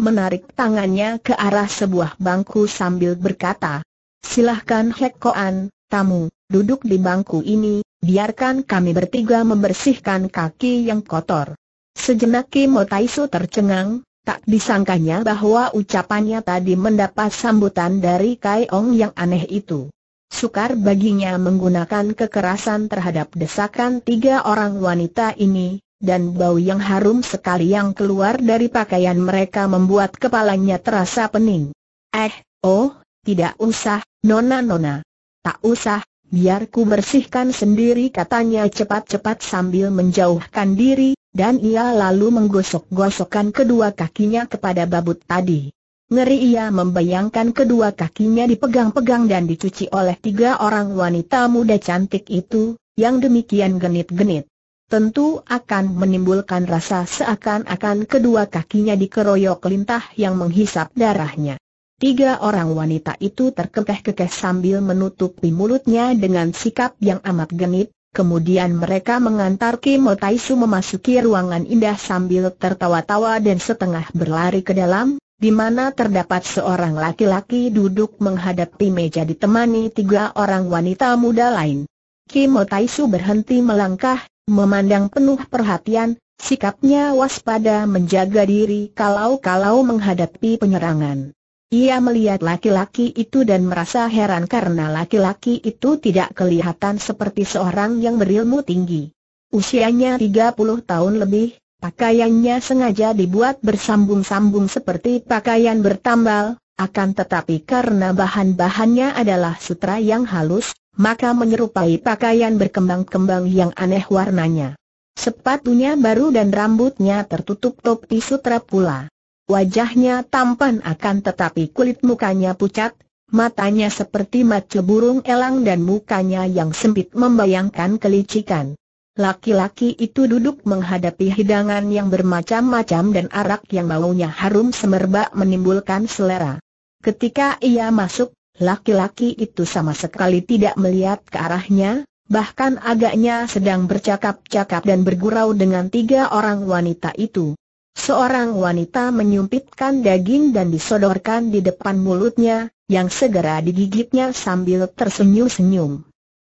menarik tangannya ke arah sebuah bangku sambil berkata, Silahkan Hek Koan, tamu, duduk di bangku ini, biarkan kami bertiga membersihkan kaki yang kotor. Sejenak Kim Taisu tercengang, tak disangkanya bahwa ucapannya tadi mendapat sambutan dari Kai Ong yang aneh itu. Sukar baginya menggunakan kekerasan terhadap desakan tiga orang wanita ini, dan bau yang harum sekali yang keluar dari pakaian mereka membuat kepalanya terasa pening. Eh, oh, tidak usah, Nona-nona, tak usah, biar ku bersihkan sendiri katanya cepat-cepat sambil menjauhkan diri, dan ia lalu menggosok-gosokkan kedua kakinya kepada babut tadi. Ngeri ia membayangkan kedua kakinya dipegang-pegang dan dicuci oleh tiga orang wanita muda cantik itu, yang demikian genit-genit. Tentu akan menimbulkan rasa seakan-akan kedua kakinya dikeroyok lintah yang menghisap darahnya. Tiga orang wanita itu terkekeh-kekeh sambil menutupi mulutnya dengan sikap yang amat genit, kemudian mereka mengantar Kim Taisu memasuki ruangan indah sambil tertawa-tawa dan setengah berlari ke dalam, di mana terdapat seorang laki-laki duduk menghadapi meja ditemani tiga orang wanita muda lain. Kim Taisu berhenti melangkah, memandang penuh perhatian, sikapnya waspada menjaga diri kalau-kalau menghadapi penyerangan. Ia melihat laki-laki itu dan merasa heran karena laki-laki itu tidak kelihatan seperti seorang yang berilmu tinggi. Usianya 30 tahun lebih, pakaiannya sengaja dibuat bersambung-sambung seperti pakaian bertambal, akan tetapi karena bahan-bahannya adalah sutra yang halus, maka menyerupai pakaian berkembang-kembang yang aneh warnanya. Sepatunya baru dan rambutnya tertutup topi sutra pula. Wajahnya tampan akan tetapi kulit mukanya pucat, matanya seperti mata burung elang dan mukanya yang sempit membayangkan kelicikan. Laki-laki itu duduk menghadapi hidangan yang bermacam-macam dan arak yang baunya harum semerbak menimbulkan selera. Ketika ia masuk, laki-laki itu sama sekali tidak melihat ke arahnya, bahkan agaknya sedang bercakap-cakap dan bergurau dengan tiga orang wanita itu. Seorang wanita menyumpitkan daging dan disodorkan di depan mulutnya, yang segera digigitnya sambil tersenyum-senyum.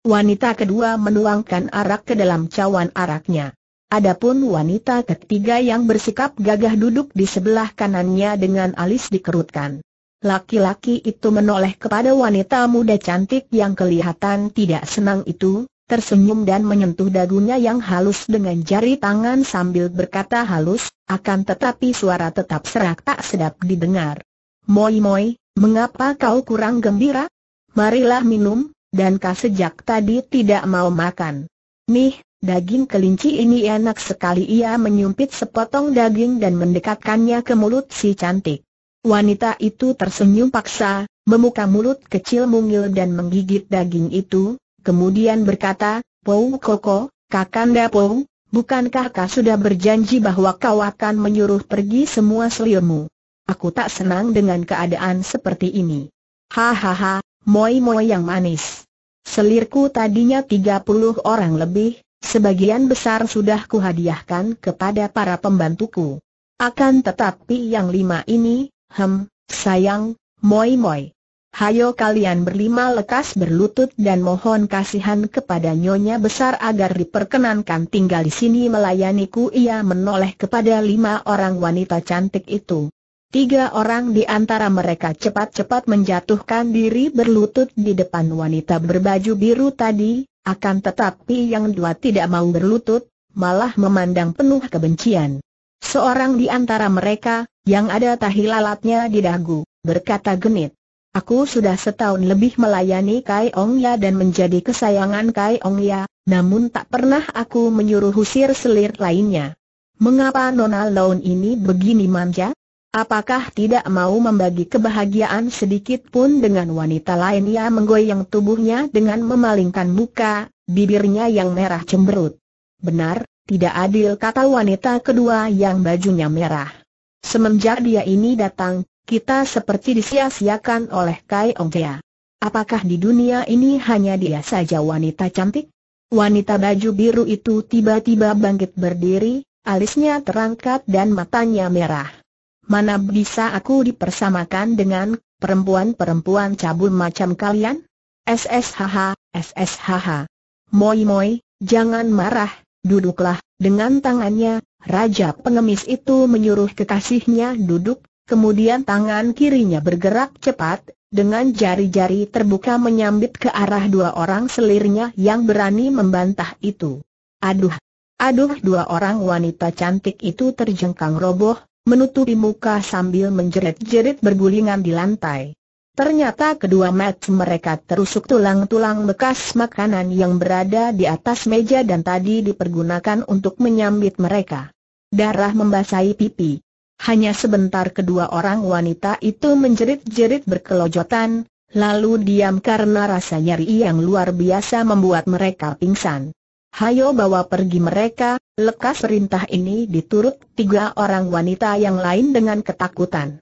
Wanita kedua menuangkan arak ke dalam cawan araknya. Adapun wanita ketiga yang bersikap gagah duduk di sebelah kanannya dengan alis dikerutkan. Laki-laki itu menoleh kepada wanita muda cantik yang kelihatan tidak senang itu, tersenyum dan menyentuh dagunya yang halus dengan jari tangan sambil berkata halus, akan tetapi suara tetap serak tak sedap didengar. Moi moi, mengapa kau kurang gembira? Marilah minum, dan kau sejak tadi tidak mau makan. Nih, daging kelinci ini enak sekali ia menyumpit sepotong daging dan mendekatkannya ke mulut si cantik. Wanita itu tersenyum paksa, membuka mulut kecil mungil dan menggigit daging itu, kemudian berkata, Pou Koko, Kakanda Pou, bukankah kau sudah berjanji bahwa kau akan menyuruh pergi semua selirmu? Aku tak senang dengan keadaan seperti ini. Hahaha, moi-moi yang manis. Selirku tadinya tiga puluh orang lebih, sebagian besar sudah kuhadiahkan kepada para pembantuku. Akan tetapi yang lima ini, hem, sayang, moi-moi. Hayo kalian berlima lekas berlutut dan mohon kasihan kepada nyonya besar agar diperkenankan tinggal di sini melayaniku Ia menoleh kepada lima orang wanita cantik itu Tiga orang di antara mereka cepat-cepat menjatuhkan diri berlutut di depan wanita berbaju biru tadi, akan tetapi yang dua tidak mau berlutut, malah memandang penuh kebencian. Seorang di antara mereka, yang ada tahi lalatnya di dagu, berkata genit, Aku sudah setahun lebih melayani Kai Ong Ya dan menjadi kesayangan Kai Ong Ya, namun tak pernah aku menyuruh husir selir lainnya. Mengapa Nona Laun ini begini manja? Apakah tidak mau membagi kebahagiaan sedikit pun dengan wanita lain Ia menggoyang tubuhnya dengan memalingkan muka, bibirnya yang merah cemberut. Benar, tidak adil kata wanita kedua yang bajunya merah. Semenjak dia ini datang, kita seperti disia-siakan oleh Kai Ong Tia. Apakah di dunia ini hanya dia saja wanita cantik? Wanita baju biru itu tiba-tiba bangkit berdiri, alisnya terangkat dan matanya merah. Mana bisa aku dipersamakan dengan perempuan-perempuan cabul macam kalian? SSHH, SSHH. Moi moi, jangan marah, duduklah, dengan tangannya, Raja pengemis itu menyuruh kekasihnya duduk, Kemudian tangan kirinya bergerak cepat, dengan jari-jari terbuka menyambit ke arah dua orang selirnya yang berani membantah itu. Aduh! Aduh dua orang wanita cantik itu terjengkang roboh, menutupi muka sambil menjerit-jerit bergulingan di lantai. Ternyata kedua mat mereka terusuk tulang-tulang bekas makanan yang berada di atas meja dan tadi dipergunakan untuk menyambit mereka. Darah membasahi pipi. Hanya sebentar kedua orang wanita itu menjerit-jerit berkelojotan, lalu diam karena rasa nyeri yang luar biasa membuat mereka pingsan. Hayo bawa pergi mereka, lekas perintah ini diturut tiga orang wanita yang lain dengan ketakutan.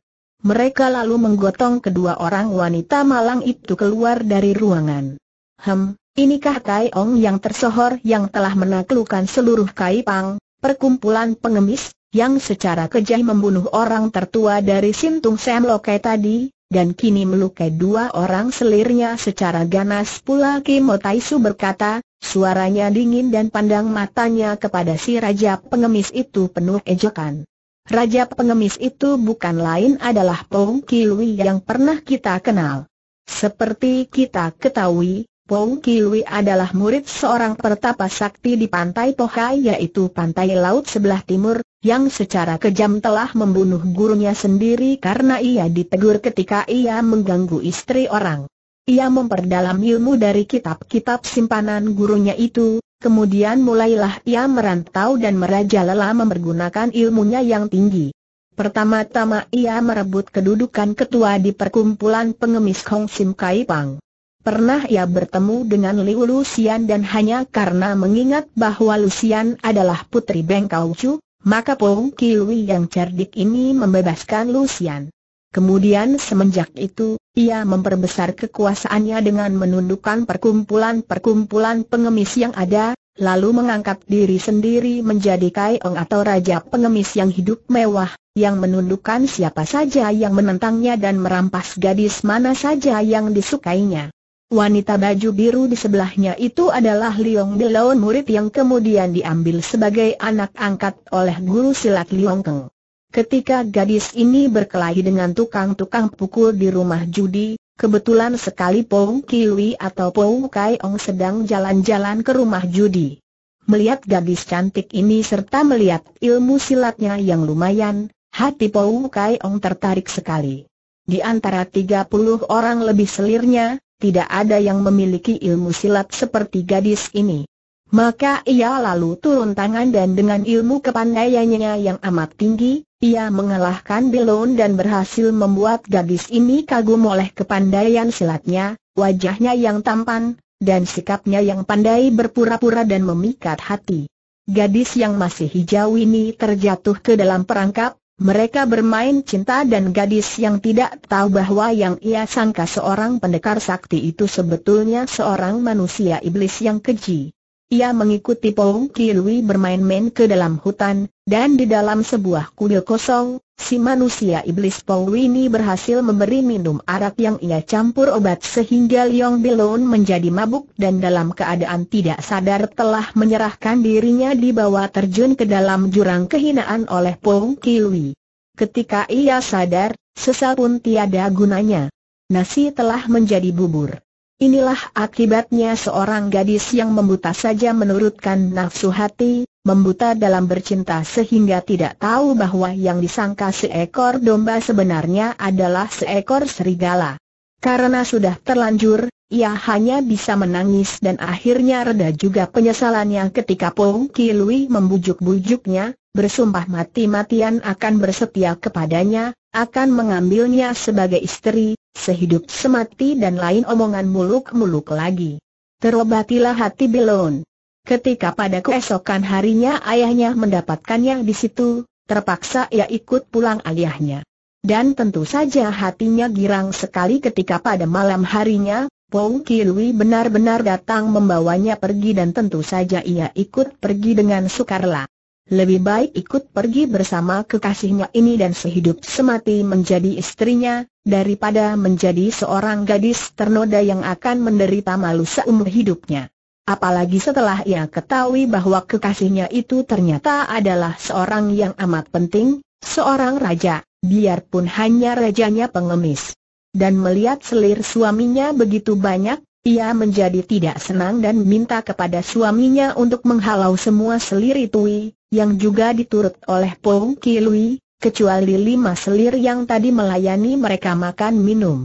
Mereka lalu menggotong kedua orang wanita malang itu keluar dari ruangan. Hem, inikah Kai Ong yang tersohor yang telah menaklukkan seluruh Kai Pang, perkumpulan pengemis? yang secara kejam membunuh orang tertua dari Sintung Sam Lokai tadi, dan kini melukai dua orang selirnya secara ganas pula Kimo Taisu berkata, suaranya dingin dan pandang matanya kepada si Raja Pengemis itu penuh ejekan. Raja Pengemis itu bukan lain adalah Pong Kilui yang pernah kita kenal. Seperti kita ketahui, Pou Kiwi adalah murid seorang pertapa sakti di pantai Tohai yaitu pantai laut sebelah timur, yang secara kejam telah membunuh gurunya sendiri karena ia ditegur ketika ia mengganggu istri orang. Ia memperdalam ilmu dari kitab-kitab simpanan gurunya itu, kemudian mulailah ia merantau dan merajalela mempergunakan ilmunya yang tinggi. Pertama-tama ia merebut kedudukan ketua di perkumpulan pengemis Hong Sim Kai Pang. Pernah ia bertemu dengan Liu Lucian dan hanya karena mengingat bahwa Lucian adalah putri Beng Chu, maka Pong Kiwi yang cerdik ini membebaskan Lucian. Kemudian semenjak itu, ia memperbesar kekuasaannya dengan menundukkan perkumpulan-perkumpulan pengemis yang ada, lalu mengangkat diri sendiri menjadi kaiong atau raja pengemis yang hidup mewah, yang menundukkan siapa saja yang menentangnya dan merampas gadis mana saja yang disukainya. Wanita baju biru di sebelahnya itu adalah Liong Belon murid yang kemudian diambil sebagai anak angkat oleh guru silat Liong Keng. Ketika gadis ini berkelahi dengan tukang-tukang pukul di rumah judi, kebetulan sekali Pong Kiwi atau Pong Kai Ong sedang jalan-jalan ke rumah judi. Melihat gadis cantik ini serta melihat ilmu silatnya yang lumayan, hati Pong Kai Ong tertarik sekali. Di antara 30 orang lebih selirnya, tidak ada yang memiliki ilmu silat seperti gadis ini. Maka ia lalu turun tangan dan dengan ilmu kepandaiannya yang amat tinggi, ia mengalahkan Belon dan berhasil membuat gadis ini kagum oleh kepandaian silatnya, wajahnya yang tampan, dan sikapnya yang pandai berpura-pura dan memikat hati. Gadis yang masih hijau ini terjatuh ke dalam perangkap, mereka bermain cinta dan gadis yang tidak tahu bahwa yang ia sangka seorang pendekar sakti itu sebetulnya seorang manusia iblis yang keji. Ia mengikuti Pong Kirui bermain-main ke dalam hutan, dan di dalam sebuah kuil kosong, si manusia iblis Pong ini berhasil memberi minum arak yang ia campur obat sehingga Yong Bilun menjadi mabuk dan dalam keadaan tidak sadar telah menyerahkan dirinya dibawa terjun ke dalam jurang kehinaan oleh Pong Kirui. Ketika ia sadar, sesal pun tiada gunanya. Nasi telah menjadi bubur. Inilah akibatnya seorang gadis yang membuta saja menurutkan nafsu hati, membuta dalam bercinta sehingga tidak tahu bahwa yang disangka seekor domba sebenarnya adalah seekor serigala. Karena sudah terlanjur, ia hanya bisa menangis dan akhirnya reda juga penyesalannya ketika Pong Ki membujuk-bujuknya, bersumpah mati-matian akan bersetia kepadanya, akan mengambilnya sebagai istri, sehidup semati dan lain omongan muluk-muluk lagi. Terobatilah hati Belon. Ketika pada keesokan harinya ayahnya mendapatkannya di situ, terpaksa ia ikut pulang ayahnya. Dan tentu saja hatinya girang sekali ketika pada malam harinya, Pong Kilwi benar-benar datang membawanya pergi dan tentu saja ia ikut pergi dengan sukarela lebih baik ikut pergi bersama kekasihnya ini dan sehidup semati menjadi istrinya, daripada menjadi seorang gadis ternoda yang akan menderita malu seumur hidupnya. Apalagi setelah ia ketahui bahwa kekasihnya itu ternyata adalah seorang yang amat penting, seorang raja, biarpun hanya rajanya pengemis. Dan melihat selir suaminya begitu banyak, ia menjadi tidak senang dan minta kepada suaminya untuk menghalau semua selir Tui, yang juga diturut oleh Pong Kilui, kecuali lima selir yang tadi melayani mereka makan minum.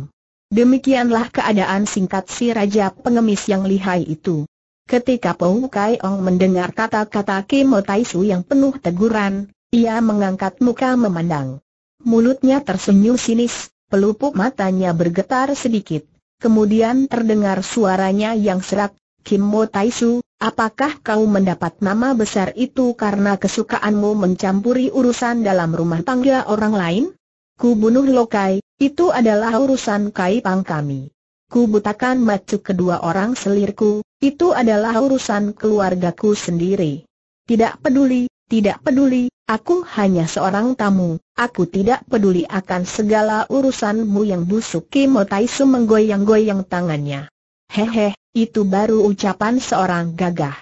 Demikianlah keadaan singkat si Raja Pengemis yang lihai itu. Ketika Pong Kai Ong mendengar kata-kata Kimo Taisu yang penuh teguran, ia mengangkat muka memandang. Mulutnya tersenyum sinis, pelupuk matanya bergetar sedikit kemudian terdengar suaranya yang serak, Kim Mo Taisu, apakah kau mendapat nama besar itu karena kesukaanmu mencampuri urusan dalam rumah tangga orang lain? Ku bunuh Lokai, itu adalah urusan Kai Pang kami. Ku butakan macu kedua orang selirku, itu adalah urusan keluargaku sendiri. Tidak peduli, tidak peduli, aku hanya seorang tamu, aku tidak peduli akan segala urusanmu yang busuk Kimo Taisu menggoyang-goyang tangannya. Hehe, itu baru ucapan seorang gagah.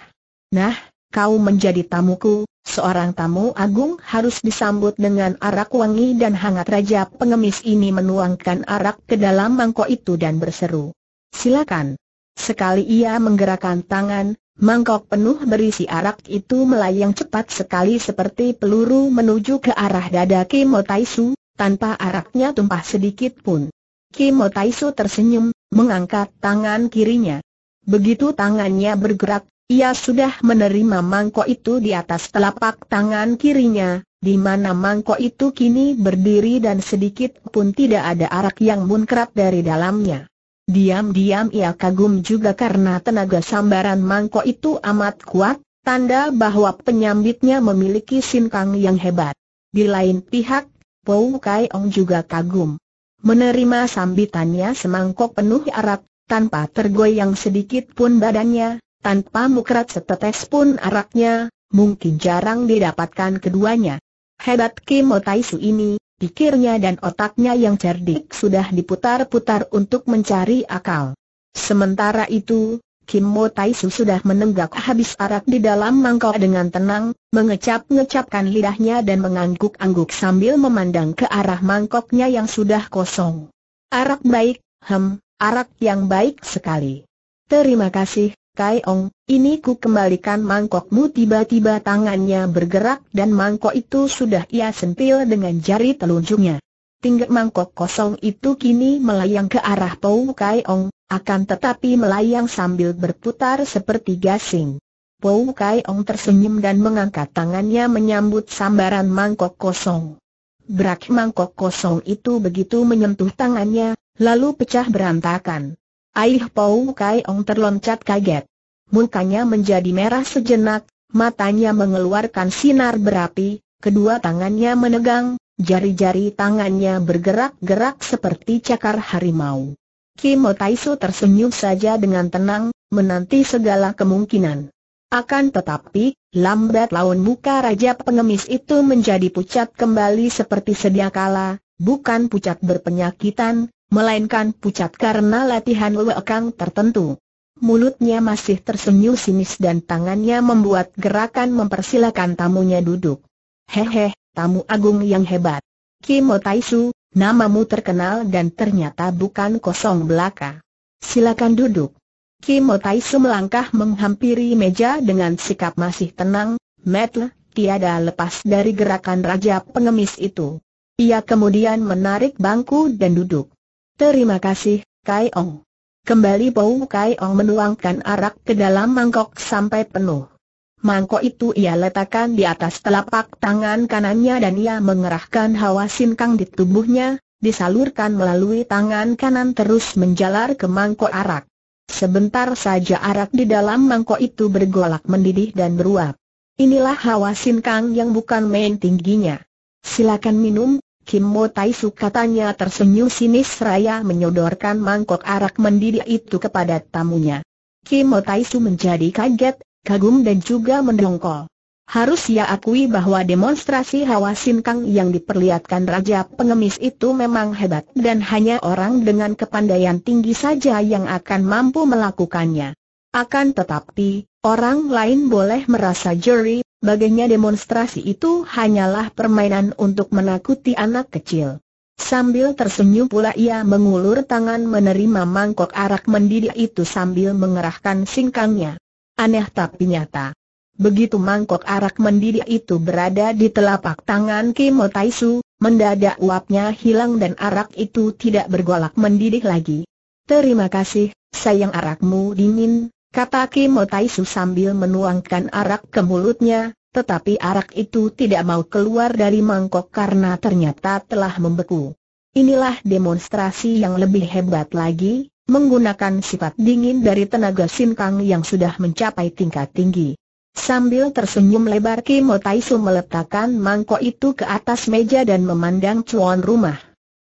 Nah, kau menjadi tamuku, seorang tamu agung harus disambut dengan arak wangi dan hangat Raja pengemis ini menuangkan arak ke dalam mangkok itu dan berseru. Silakan. Sekali ia menggerakkan tangan, Mangkok penuh berisi arak itu melayang cepat sekali seperti peluru menuju ke arah dada Kimo Taisu, tanpa araknya tumpah sedikit pun. Kimo Taisu tersenyum, mengangkat tangan kirinya. Begitu tangannya bergerak, ia sudah menerima mangkok itu di atas telapak tangan kirinya, di mana mangkok itu kini berdiri dan sedikit pun tidak ada arak yang munkrat dari dalamnya. Diam-diam ia kagum juga karena tenaga sambaran mangkok itu amat kuat, tanda bahwa penyambitnya memiliki sinkang yang hebat. Di lain pihak, Pou Kai Ong juga kagum. Menerima sambitannya semangkok penuh arak, tanpa tergoyang sedikit pun badannya, tanpa mukrat setetes pun araknya, mungkin jarang didapatkan keduanya. Hebat Kim Su ini, pikirnya dan otaknya yang cerdik sudah diputar-putar untuk mencari akal. Sementara itu, Kim Mo Taisu sudah menenggak habis arak di dalam mangkok dengan tenang, mengecap-ngecapkan lidahnya dan mengangguk-angguk sambil memandang ke arah mangkoknya yang sudah kosong. Arak baik, hem, arak yang baik sekali. Terima kasih, Kai Ong, ini ku kembalikan mangkokmu tiba-tiba tangannya bergerak dan mangkok itu sudah ia sentil dengan jari telunjuknya. Tinggal mangkok kosong itu kini melayang ke arah Pou Kai Ong, akan tetapi melayang sambil berputar seperti gasing. Pou Kai Ong tersenyum dan mengangkat tangannya menyambut sambaran mangkok kosong. Berak mangkok kosong itu begitu menyentuh tangannya, lalu pecah berantakan. Aih Pou Kai Ong terloncat kaget mukanya menjadi merah sejenak, matanya mengeluarkan sinar berapi, kedua tangannya menegang, jari-jari tangannya bergerak-gerak seperti cakar harimau. Kimo Taisu tersenyum saja dengan tenang, menanti segala kemungkinan. Akan tetapi, lambat laun muka Raja Pengemis itu menjadi pucat kembali seperti sedia kala, bukan pucat berpenyakitan, melainkan pucat karena latihan wekang tertentu. Mulutnya masih tersenyum sinis dan tangannya membuat gerakan mempersilakan tamunya duduk. Hehe, tamu agung yang hebat. Kimo Taisu, namamu terkenal dan ternyata bukan kosong belaka. Silakan duduk. Kimo Taisu melangkah menghampiri meja dengan sikap masih tenang, metle, tiada lepas dari gerakan raja pengemis itu. Ia kemudian menarik bangku dan duduk. Terima kasih, Kai Ong kembali Pou Kai Ong menuangkan arak ke dalam mangkok sampai penuh. Mangkok itu ia letakkan di atas telapak tangan kanannya dan ia mengerahkan hawa sinkang di tubuhnya, disalurkan melalui tangan kanan terus menjalar ke mangkok arak. Sebentar saja arak di dalam mangkok itu bergolak mendidih dan beruap. Inilah hawa sinkang yang bukan main tingginya. Silakan minum, Kim Mo Su katanya tersenyum sinis raya menyodorkan mangkok arak mendidih itu kepada tamunya. Kim Mo Su menjadi kaget, kagum dan juga mendongkol. Harus ia akui bahwa demonstrasi hawa sinkang yang diperlihatkan Raja Pengemis itu memang hebat dan hanya orang dengan kepandaian tinggi saja yang akan mampu melakukannya. Akan tetapi, orang lain boleh merasa jeri, Bagainya demonstrasi itu hanyalah permainan untuk menakuti anak kecil. Sambil tersenyum pula ia mengulur tangan menerima mangkok arak mendidih itu sambil mengerahkan singkangnya. Aneh tapi nyata. Begitu mangkok arak mendidih itu berada di telapak tangan Kimo Taisu, mendadak uapnya hilang dan arak itu tidak bergolak mendidih lagi. Terima kasih, sayang arakmu dingin, kata Kimo sambil menuangkan arak ke mulutnya, tetapi arak itu tidak mau keluar dari mangkok karena ternyata telah membeku. Inilah demonstrasi yang lebih hebat lagi, menggunakan sifat dingin dari tenaga Sinkang yang sudah mencapai tingkat tinggi. Sambil tersenyum lebar Kimo Taisu meletakkan mangkok itu ke atas meja dan memandang cuan rumah.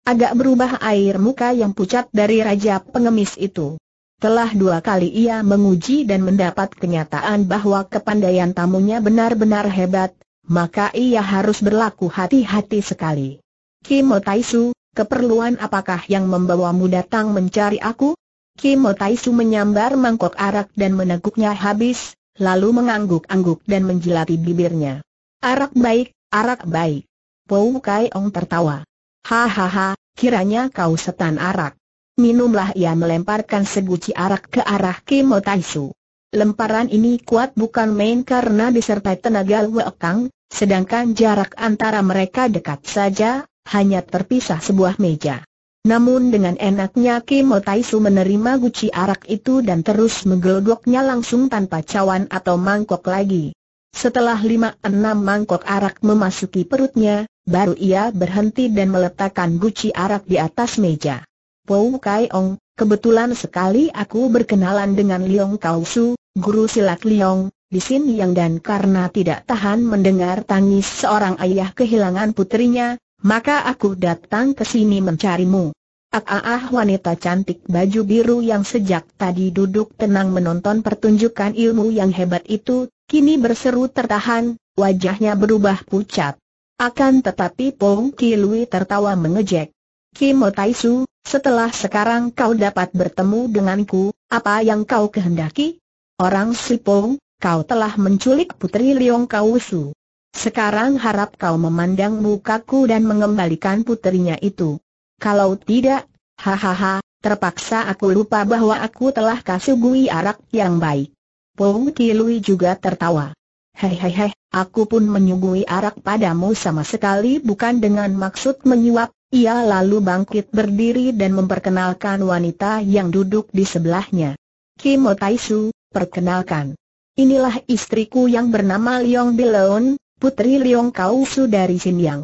Agak berubah air muka yang pucat dari raja pengemis itu. Telah dua kali ia menguji dan mendapat kenyataan bahwa kepandaian tamunya benar-benar hebat, maka ia harus berlaku hati-hati sekali. Kim Taisu, keperluan apakah yang membawamu datang mencari aku? Kim Taisu menyambar mangkok arak dan meneguknya habis, lalu mengangguk-angguk dan menjilati bibirnya. Arak baik, arak baik. Pou Kai Ong tertawa. Hahaha, kiranya kau setan arak. Minumlah ia melemparkan seguci arak ke arah Kim Otaisu. Lemparan ini kuat bukan main karena disertai tenaga Wekang, sedangkan jarak antara mereka dekat saja, hanya terpisah sebuah meja. Namun dengan enaknya Kim Otaisu menerima guci arak itu dan terus menggelodoknya langsung tanpa cawan atau mangkok lagi. Setelah lima enam mangkok arak memasuki perutnya, baru ia berhenti dan meletakkan guci arak di atas meja. Pou Kai Ong, kebetulan sekali aku berkenalan dengan Liong Kau Su, guru silat Liong, di Sin Yang dan karena tidak tahan mendengar tangis seorang ayah kehilangan putrinya, maka aku datang ke sini mencarimu. Ah, ah, ah wanita cantik baju biru yang sejak tadi duduk tenang menonton pertunjukan ilmu yang hebat itu, kini berseru tertahan, wajahnya berubah pucat. Akan tetapi Pong Ki tertawa mengejek. Kimotaisu, Taisu, setelah sekarang kau dapat bertemu denganku, apa yang kau kehendaki? Orang Sipong, kau telah menculik putri Liong Kausu. Sekarang harap kau memandang mukaku dan mengembalikan putrinya itu. Kalau tidak, hahaha, terpaksa aku lupa bahwa aku telah kasugui arak yang baik. Pong Kilui juga tertawa. Hehehe, aku pun menyuguhi arak padamu sama sekali bukan dengan maksud menyuap, ia lalu bangkit berdiri dan memperkenalkan wanita yang duduk di sebelahnya. Kim Taisu, perkenalkan. Inilah istriku yang bernama Liong Bilon, putri Liong Kausu dari Xinjiang.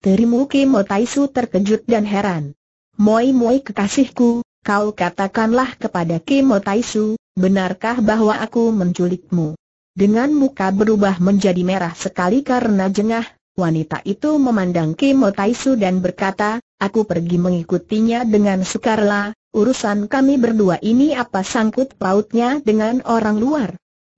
terimuki Kim Otaisu terkejut dan heran. Moi moi kekasihku, kau katakanlah kepada Kim Taisu, benarkah bahwa aku menculikmu? Dengan muka berubah menjadi merah sekali karena jengah, wanita itu memandang Kimo Taisu dan berkata, aku pergi mengikutinya dengan sukarela, urusan kami berdua ini apa sangkut pautnya dengan orang luar.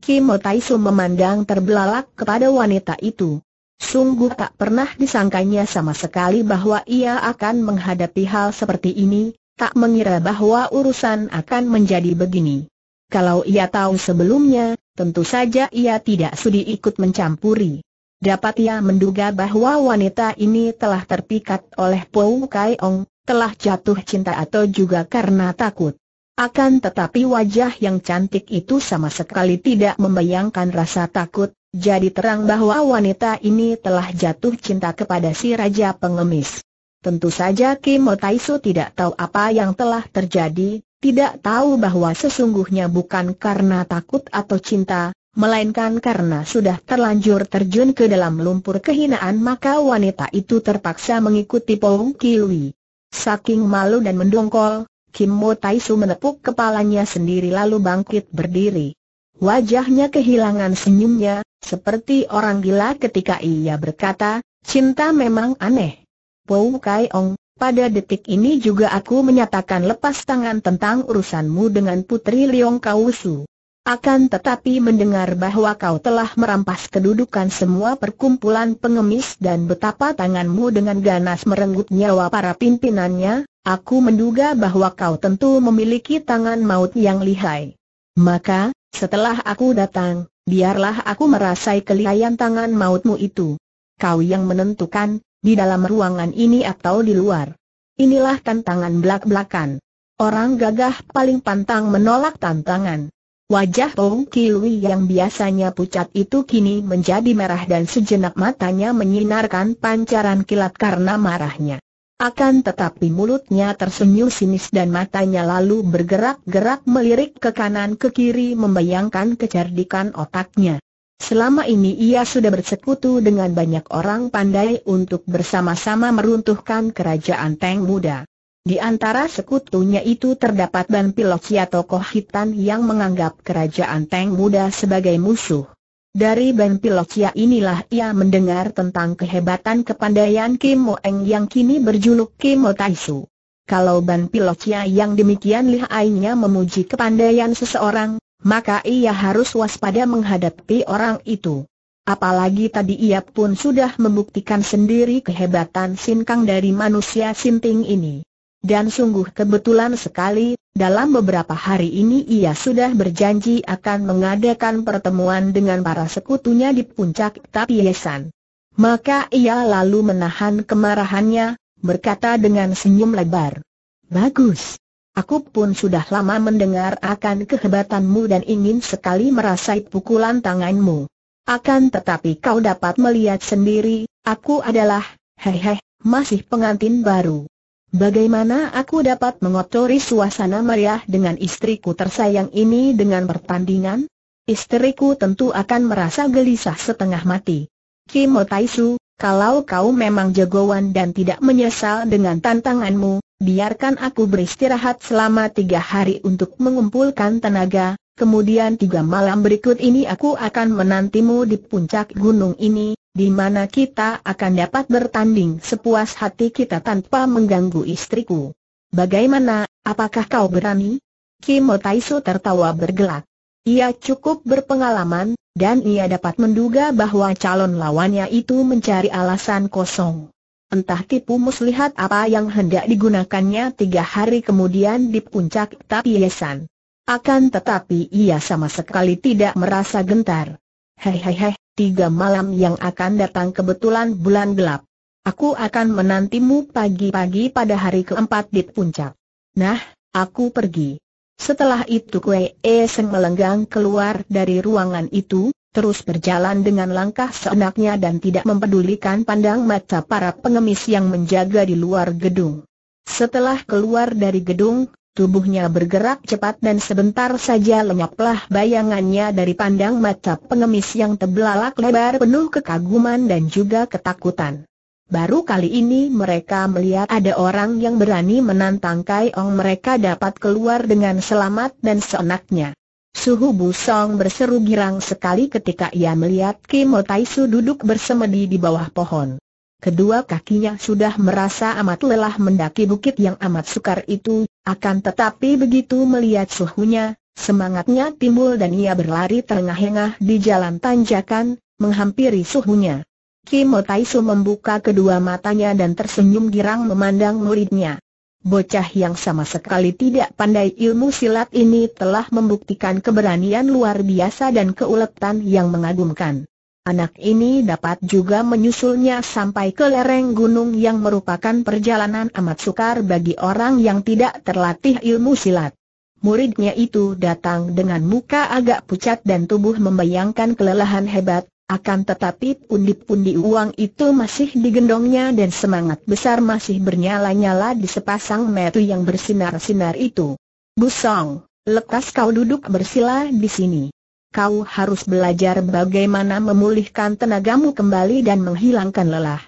Kimo Taisu memandang terbelalak kepada wanita itu. Sungguh tak pernah disangkanya sama sekali bahwa ia akan menghadapi hal seperti ini, tak mengira bahwa urusan akan menjadi begini. Kalau ia tahu sebelumnya, tentu saja ia tidak sudi ikut mencampuri. Dapat ia menduga bahwa wanita ini telah terpikat oleh Pou Kai Ong, telah jatuh cinta atau juga karena takut. Akan tetapi wajah yang cantik itu sama sekali tidak membayangkan rasa takut, jadi terang bahwa wanita ini telah jatuh cinta kepada si Raja Pengemis. Tentu saja Kim Taisu tidak tahu apa yang telah terjadi, tidak tahu bahwa sesungguhnya bukan karena takut atau cinta, melainkan karena sudah terlanjur terjun ke dalam lumpur kehinaan maka wanita itu terpaksa mengikuti Pong Kiwi. Saking malu dan mendongkol, Kim Mo Tai Su menepuk kepalanya sendiri lalu bangkit berdiri. Wajahnya kehilangan senyumnya, seperti orang gila ketika ia berkata, cinta memang aneh. Pong Kai Ong, pada detik ini juga aku menyatakan lepas tangan tentang urusanmu dengan Putri Liong Kausu. Akan tetapi mendengar bahwa kau telah merampas kedudukan semua perkumpulan pengemis dan betapa tanganmu dengan ganas merenggut nyawa para pimpinannya, aku menduga bahwa kau tentu memiliki tangan maut yang lihai. Maka, setelah aku datang, biarlah aku merasai kelihayan tangan mautmu itu. Kau yang menentukan, di dalam ruangan ini atau di luar. Inilah tantangan belak-belakan. Orang gagah paling pantang menolak tantangan. Wajah Ong Kiwi yang biasanya pucat itu kini menjadi merah dan sejenak matanya menyinarkan pancaran kilat karena marahnya. Akan tetapi mulutnya tersenyum sinis dan matanya lalu bergerak-gerak melirik ke kanan ke kiri membayangkan kecerdikan otaknya. Selama ini ia sudah bersekutu dengan banyak orang pandai untuk bersama-sama meruntuhkan kerajaan Teng Muda. Di antara sekutunya itu terdapat Ban Pilocia ya tokoh hitam yang menganggap kerajaan Teng Muda sebagai musuh. Dari Ban Pilocia ya inilah ia mendengar tentang kehebatan kepandaian Kim Mo yang kini berjuluk Kim Mo Taisu. Kalau Ban Pilocia ya yang demikian lihainya memuji kepandaian seseorang, maka ia harus waspada menghadapi orang itu. Apalagi tadi ia pun sudah membuktikan sendiri kehebatan sinkang dari manusia sinting ini. Dan sungguh kebetulan sekali, dalam beberapa hari ini ia sudah berjanji akan mengadakan pertemuan dengan para sekutunya di puncak Tapiesan. Maka ia lalu menahan kemarahannya, berkata dengan senyum lebar. Bagus. Aku pun sudah lama mendengar akan kehebatanmu dan ingin sekali merasai pukulan tanganmu. Akan tetapi kau dapat melihat sendiri, aku adalah, hehe, masih pengantin baru. Bagaimana aku dapat mengotori suasana meriah dengan istriku tersayang ini dengan pertandingan? Istriku tentu akan merasa gelisah setengah mati. Kimo Taisu, kalau kau memang jagoan dan tidak menyesal dengan tantanganmu, biarkan aku beristirahat selama tiga hari untuk mengumpulkan tenaga, kemudian tiga malam berikut ini aku akan menantimu di puncak gunung ini, di mana kita akan dapat bertanding sepuas hati kita tanpa mengganggu istriku. Bagaimana, apakah kau berani? Kimo Taiso tertawa bergelak. Ia cukup berpengalaman, dan ia dapat menduga bahwa calon lawannya itu mencari alasan kosong. Entah tipu muslihat apa yang hendak digunakannya tiga hari kemudian di puncak Tapiesan. Akan tetapi ia sama sekali tidak merasa gentar. Hei hei hei, tiga malam yang akan datang kebetulan bulan gelap. Aku akan menantimu pagi-pagi pada hari keempat di puncak. Nah, aku pergi. Setelah itu Kue Seng melenggang keluar dari ruangan itu, terus berjalan dengan langkah seenaknya dan tidak mempedulikan pandang mata para pengemis yang menjaga di luar gedung. Setelah keluar dari gedung, Tubuhnya bergerak cepat dan sebentar saja lenyaplah bayangannya dari pandang mata pengemis yang tebelalak lebar penuh kekaguman dan juga ketakutan. Baru kali ini mereka melihat ada orang yang berani menantang Kai Ong mereka dapat keluar dengan selamat dan seenaknya. Suhu Busong berseru girang sekali ketika ia melihat Kim Tai Su duduk bersemedi di bawah pohon. Kedua kakinya sudah merasa amat lelah mendaki bukit yang amat sukar itu, akan tetapi begitu melihat suhunya, semangatnya timbul dan ia berlari terengah-engah di jalan tanjakan, menghampiri suhunya. Kim Taisu membuka kedua matanya dan tersenyum girang memandang muridnya. Bocah yang sama sekali tidak pandai ilmu silat ini telah membuktikan keberanian luar biasa dan keuletan yang mengagumkan. Anak ini dapat juga menyusulnya sampai ke lereng gunung yang merupakan perjalanan amat sukar bagi orang yang tidak terlatih ilmu silat. Muridnya itu datang dengan muka agak pucat dan tubuh membayangkan kelelahan hebat, akan tetapi pundi-pundi uang itu masih digendongnya dan semangat besar masih bernyala-nyala di sepasang metu yang bersinar-sinar itu. Busong, lekas kau duduk bersila di sini kau harus belajar bagaimana memulihkan tenagamu kembali dan menghilangkan lelah.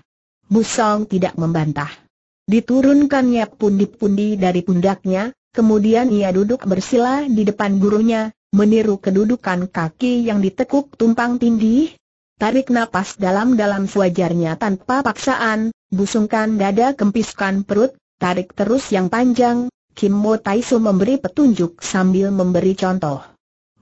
Busong tidak membantah. Diturunkannya pundi-pundi dari pundaknya, kemudian ia duduk bersila di depan gurunya, meniru kedudukan kaki yang ditekuk tumpang tindih, Tarik napas dalam-dalam sewajarnya tanpa paksaan, busungkan dada kempiskan perut, tarik terus yang panjang, Kim Mo Taisu memberi petunjuk sambil memberi contoh.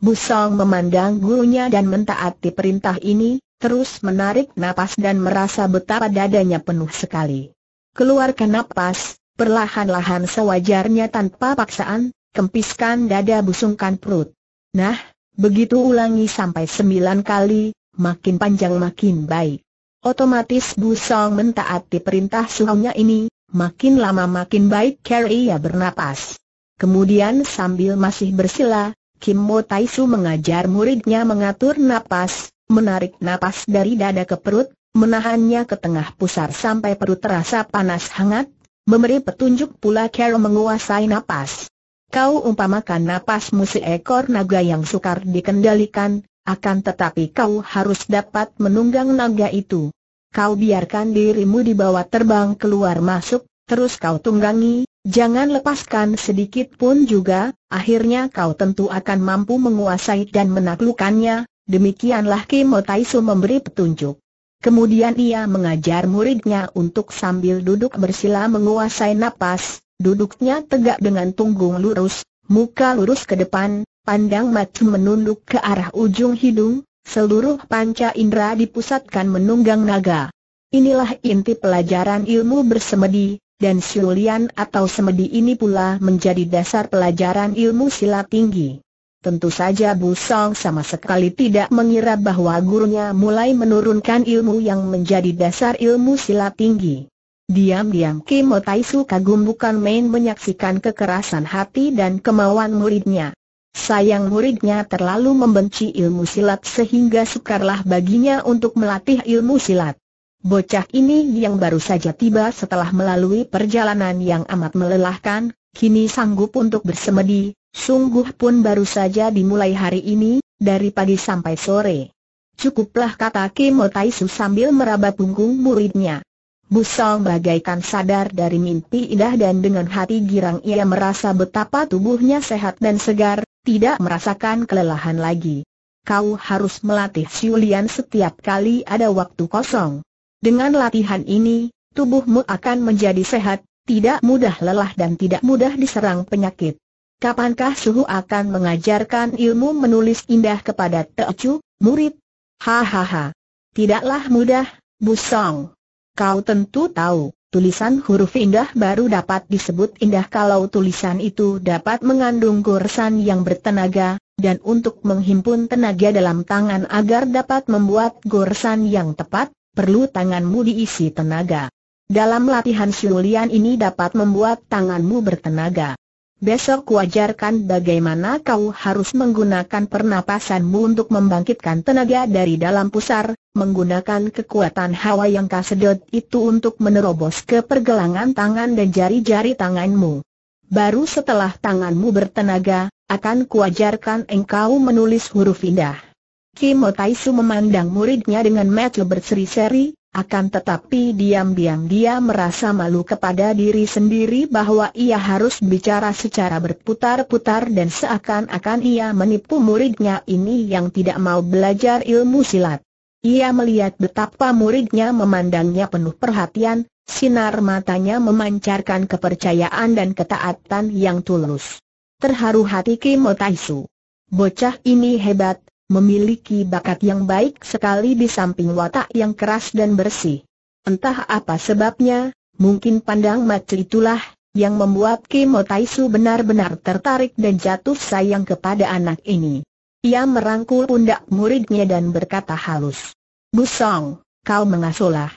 Busong memandang gurunya dan mentaati perintah ini, terus menarik napas dan merasa betapa dadanya penuh sekali. Keluarkan napas, perlahan-lahan sewajarnya tanpa paksaan, kempiskan dada busungkan perut. Nah, begitu ulangi sampai sembilan kali, makin panjang makin baik. Otomatis Busong mentaati perintah suhunya ini, makin lama makin baik ia bernapas. Kemudian sambil masih bersila, Kim Mo Taisu mengajar muridnya mengatur napas, menarik napas dari dada ke perut, menahannya ke tengah pusar sampai perut terasa panas hangat, memberi petunjuk pula Carol menguasai napas. Kau umpamakan napasmu ekor naga yang sukar dikendalikan, akan tetapi kau harus dapat menunggang naga itu. Kau biarkan dirimu dibawa terbang keluar masuk, terus kau tunggangi, jangan lepaskan sedikit pun juga, akhirnya kau tentu akan mampu menguasai dan menaklukkannya, demikianlah Kimo Taisu memberi petunjuk. Kemudian ia mengajar muridnya untuk sambil duduk bersila menguasai napas, duduknya tegak dengan punggung lurus, muka lurus ke depan, pandang mata menunduk ke arah ujung hidung, seluruh panca indera dipusatkan menunggang naga. Inilah inti pelajaran ilmu bersemedi, dan Shulian atau semedi ini pula menjadi dasar pelajaran ilmu silat tinggi. Tentu saja Bu Song sama sekali tidak mengira bahwa gurunya mulai menurunkan ilmu yang menjadi dasar ilmu silat tinggi. Diam-diam Kim Taisu kagum bukan main menyaksikan kekerasan hati dan kemauan muridnya. Sayang muridnya terlalu membenci ilmu silat sehingga sukarlah baginya untuk melatih ilmu silat. Bocah ini yang baru saja tiba setelah melalui perjalanan yang amat melelahkan, kini sanggup untuk bersemedi, sungguh pun baru saja dimulai hari ini, dari pagi sampai sore. Cukuplah kata Kimo Taisu sambil meraba punggung muridnya. Busong bagaikan sadar dari mimpi indah dan dengan hati girang ia merasa betapa tubuhnya sehat dan segar, tidak merasakan kelelahan lagi. Kau harus melatih Siulian setiap kali ada waktu kosong. Dengan latihan ini, tubuhmu akan menjadi sehat, tidak mudah lelah dan tidak mudah diserang penyakit. Kapankah Suhu akan mengajarkan ilmu menulis indah kepada Teocu, murid? Hahaha. Tidaklah mudah, Busong. Kau tentu tahu, tulisan huruf indah baru dapat disebut indah kalau tulisan itu dapat mengandung goresan yang bertenaga, dan untuk menghimpun tenaga dalam tangan agar dapat membuat goresan yang tepat, perlu tanganmu diisi tenaga. Dalam latihan siulian ini dapat membuat tanganmu bertenaga. Besok kuajarkan bagaimana kau harus menggunakan pernapasanmu untuk membangkitkan tenaga dari dalam pusar, menggunakan kekuatan hawa yang kasedot itu untuk menerobos ke pergelangan tangan dan jari-jari tanganmu. Baru setelah tanganmu bertenaga, akan kuajarkan engkau menulis huruf indah. Kim Taisu memandang muridnya dengan mata berseri-seri, akan tetapi diam-diam dia merasa malu kepada diri sendiri bahwa ia harus bicara secara berputar-putar dan seakan-akan ia menipu muridnya ini yang tidak mau belajar ilmu silat. Ia melihat betapa muridnya memandangnya penuh perhatian, sinar matanya memancarkan kepercayaan dan ketaatan yang tulus. Terharu hati Kim Taisu. Bocah ini hebat, memiliki bakat yang baik sekali di samping watak yang keras dan bersih. Entah apa sebabnya, mungkin pandang mata itulah yang membuat Kim Taisu benar-benar tertarik dan jatuh sayang kepada anak ini. Ia merangkul pundak muridnya dan berkata halus, Busong, kau mengasuhlah.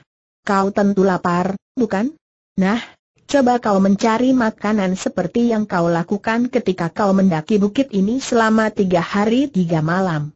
Kau tentu lapar, bukan? Nah, coba kau mencari makanan seperti yang kau lakukan ketika kau mendaki bukit ini selama tiga hari tiga malam.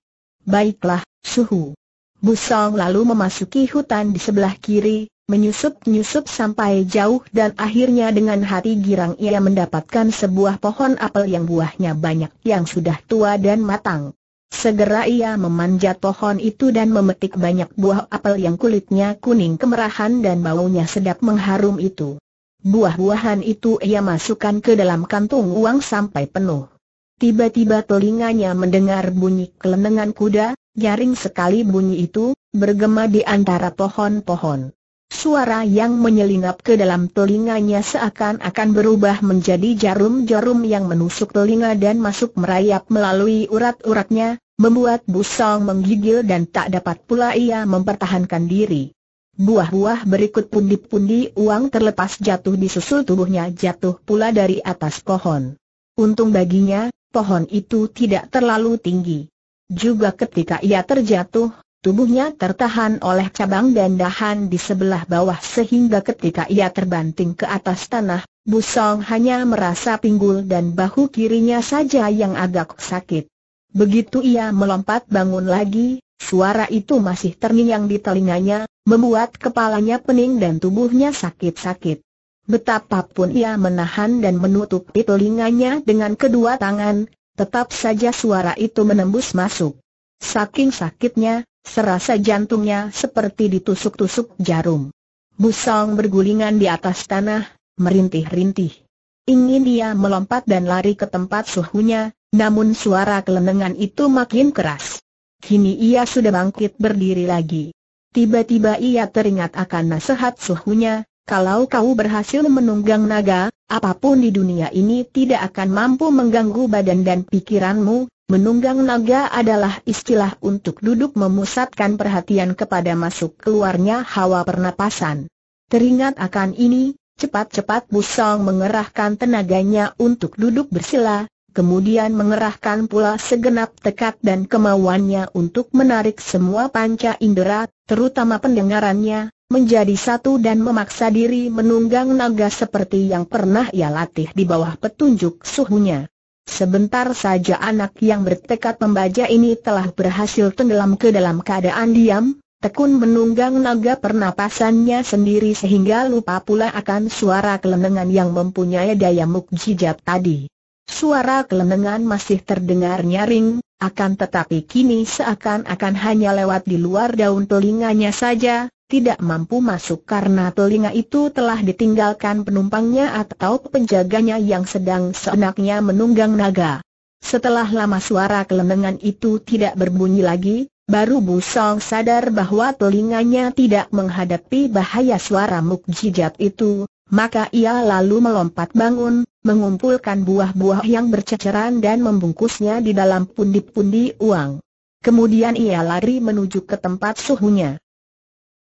Baiklah, suhu. Busong lalu memasuki hutan di sebelah kiri, menyusup-nyusup sampai jauh dan akhirnya dengan hati girang ia mendapatkan sebuah pohon apel yang buahnya banyak yang sudah tua dan matang. Segera ia memanjat pohon itu dan memetik banyak buah apel yang kulitnya kuning kemerahan dan baunya sedap mengharum itu. Buah-buahan itu ia masukkan ke dalam kantung uang sampai penuh. Tiba-tiba telinganya mendengar bunyi kelenengan kuda, Jaring sekali bunyi itu, bergema di antara pohon-pohon. Suara yang menyelinap ke dalam telinganya seakan-akan berubah menjadi jarum-jarum yang menusuk telinga dan masuk merayap melalui urat-uratnya, membuat Busong menggigil dan tak dapat pula ia mempertahankan diri. Buah-buah berikut pundi-pundi uang terlepas jatuh di susul tubuhnya jatuh pula dari atas pohon. Untung baginya, pohon itu tidak terlalu tinggi. Juga ketika ia terjatuh, tubuhnya tertahan oleh cabang dan dahan di sebelah bawah sehingga ketika ia terbanting ke atas tanah, Busong hanya merasa pinggul dan bahu kirinya saja yang agak sakit. Begitu ia melompat bangun lagi, suara itu masih terngiang di telinganya, membuat kepalanya pening dan tubuhnya sakit-sakit. Betapapun ia menahan dan menutupi telinganya dengan kedua tangan, tetap saja suara itu menembus masuk. Saking sakitnya, serasa jantungnya seperti ditusuk-tusuk jarum. Busong bergulingan di atas tanah, merintih-rintih. Ingin dia melompat dan lari ke tempat suhunya, namun suara kelenengan itu makin keras. Kini ia sudah bangkit berdiri lagi. Tiba-tiba ia teringat akan nasihat suhunya, kalau kau berhasil menunggang naga, apapun di dunia ini tidak akan mampu mengganggu badan dan pikiranmu. Menunggang naga adalah istilah untuk duduk memusatkan perhatian kepada masuk keluarnya hawa pernapasan. Teringat akan ini, cepat-cepat Busong mengerahkan tenaganya untuk duduk bersila, kemudian mengerahkan pula segenap tekad dan kemauannya untuk menarik semua panca indera, terutama pendengarannya, menjadi satu dan memaksa diri menunggang naga seperti yang pernah ia latih di bawah petunjuk suhunya. Sebentar saja anak yang bertekad membaca ini telah berhasil tenggelam ke dalam keadaan diam, tekun menunggang naga pernapasannya sendiri sehingga lupa pula akan suara kelenengan yang mempunyai daya mukjizat tadi. Suara kelenengan masih terdengar nyaring, akan tetapi kini seakan-akan hanya lewat di luar daun telinganya saja, tidak mampu masuk karena telinga itu telah ditinggalkan penumpangnya atau penjaganya yang sedang seenaknya menunggang naga. Setelah lama suara kelenengan itu tidak berbunyi lagi, baru Bu Song sadar bahwa telinganya tidak menghadapi bahaya suara mukjizat itu, maka ia lalu melompat bangun, mengumpulkan buah-buah yang berceceran dan membungkusnya di dalam pundi-pundi uang. Kemudian ia lari menuju ke tempat suhunya.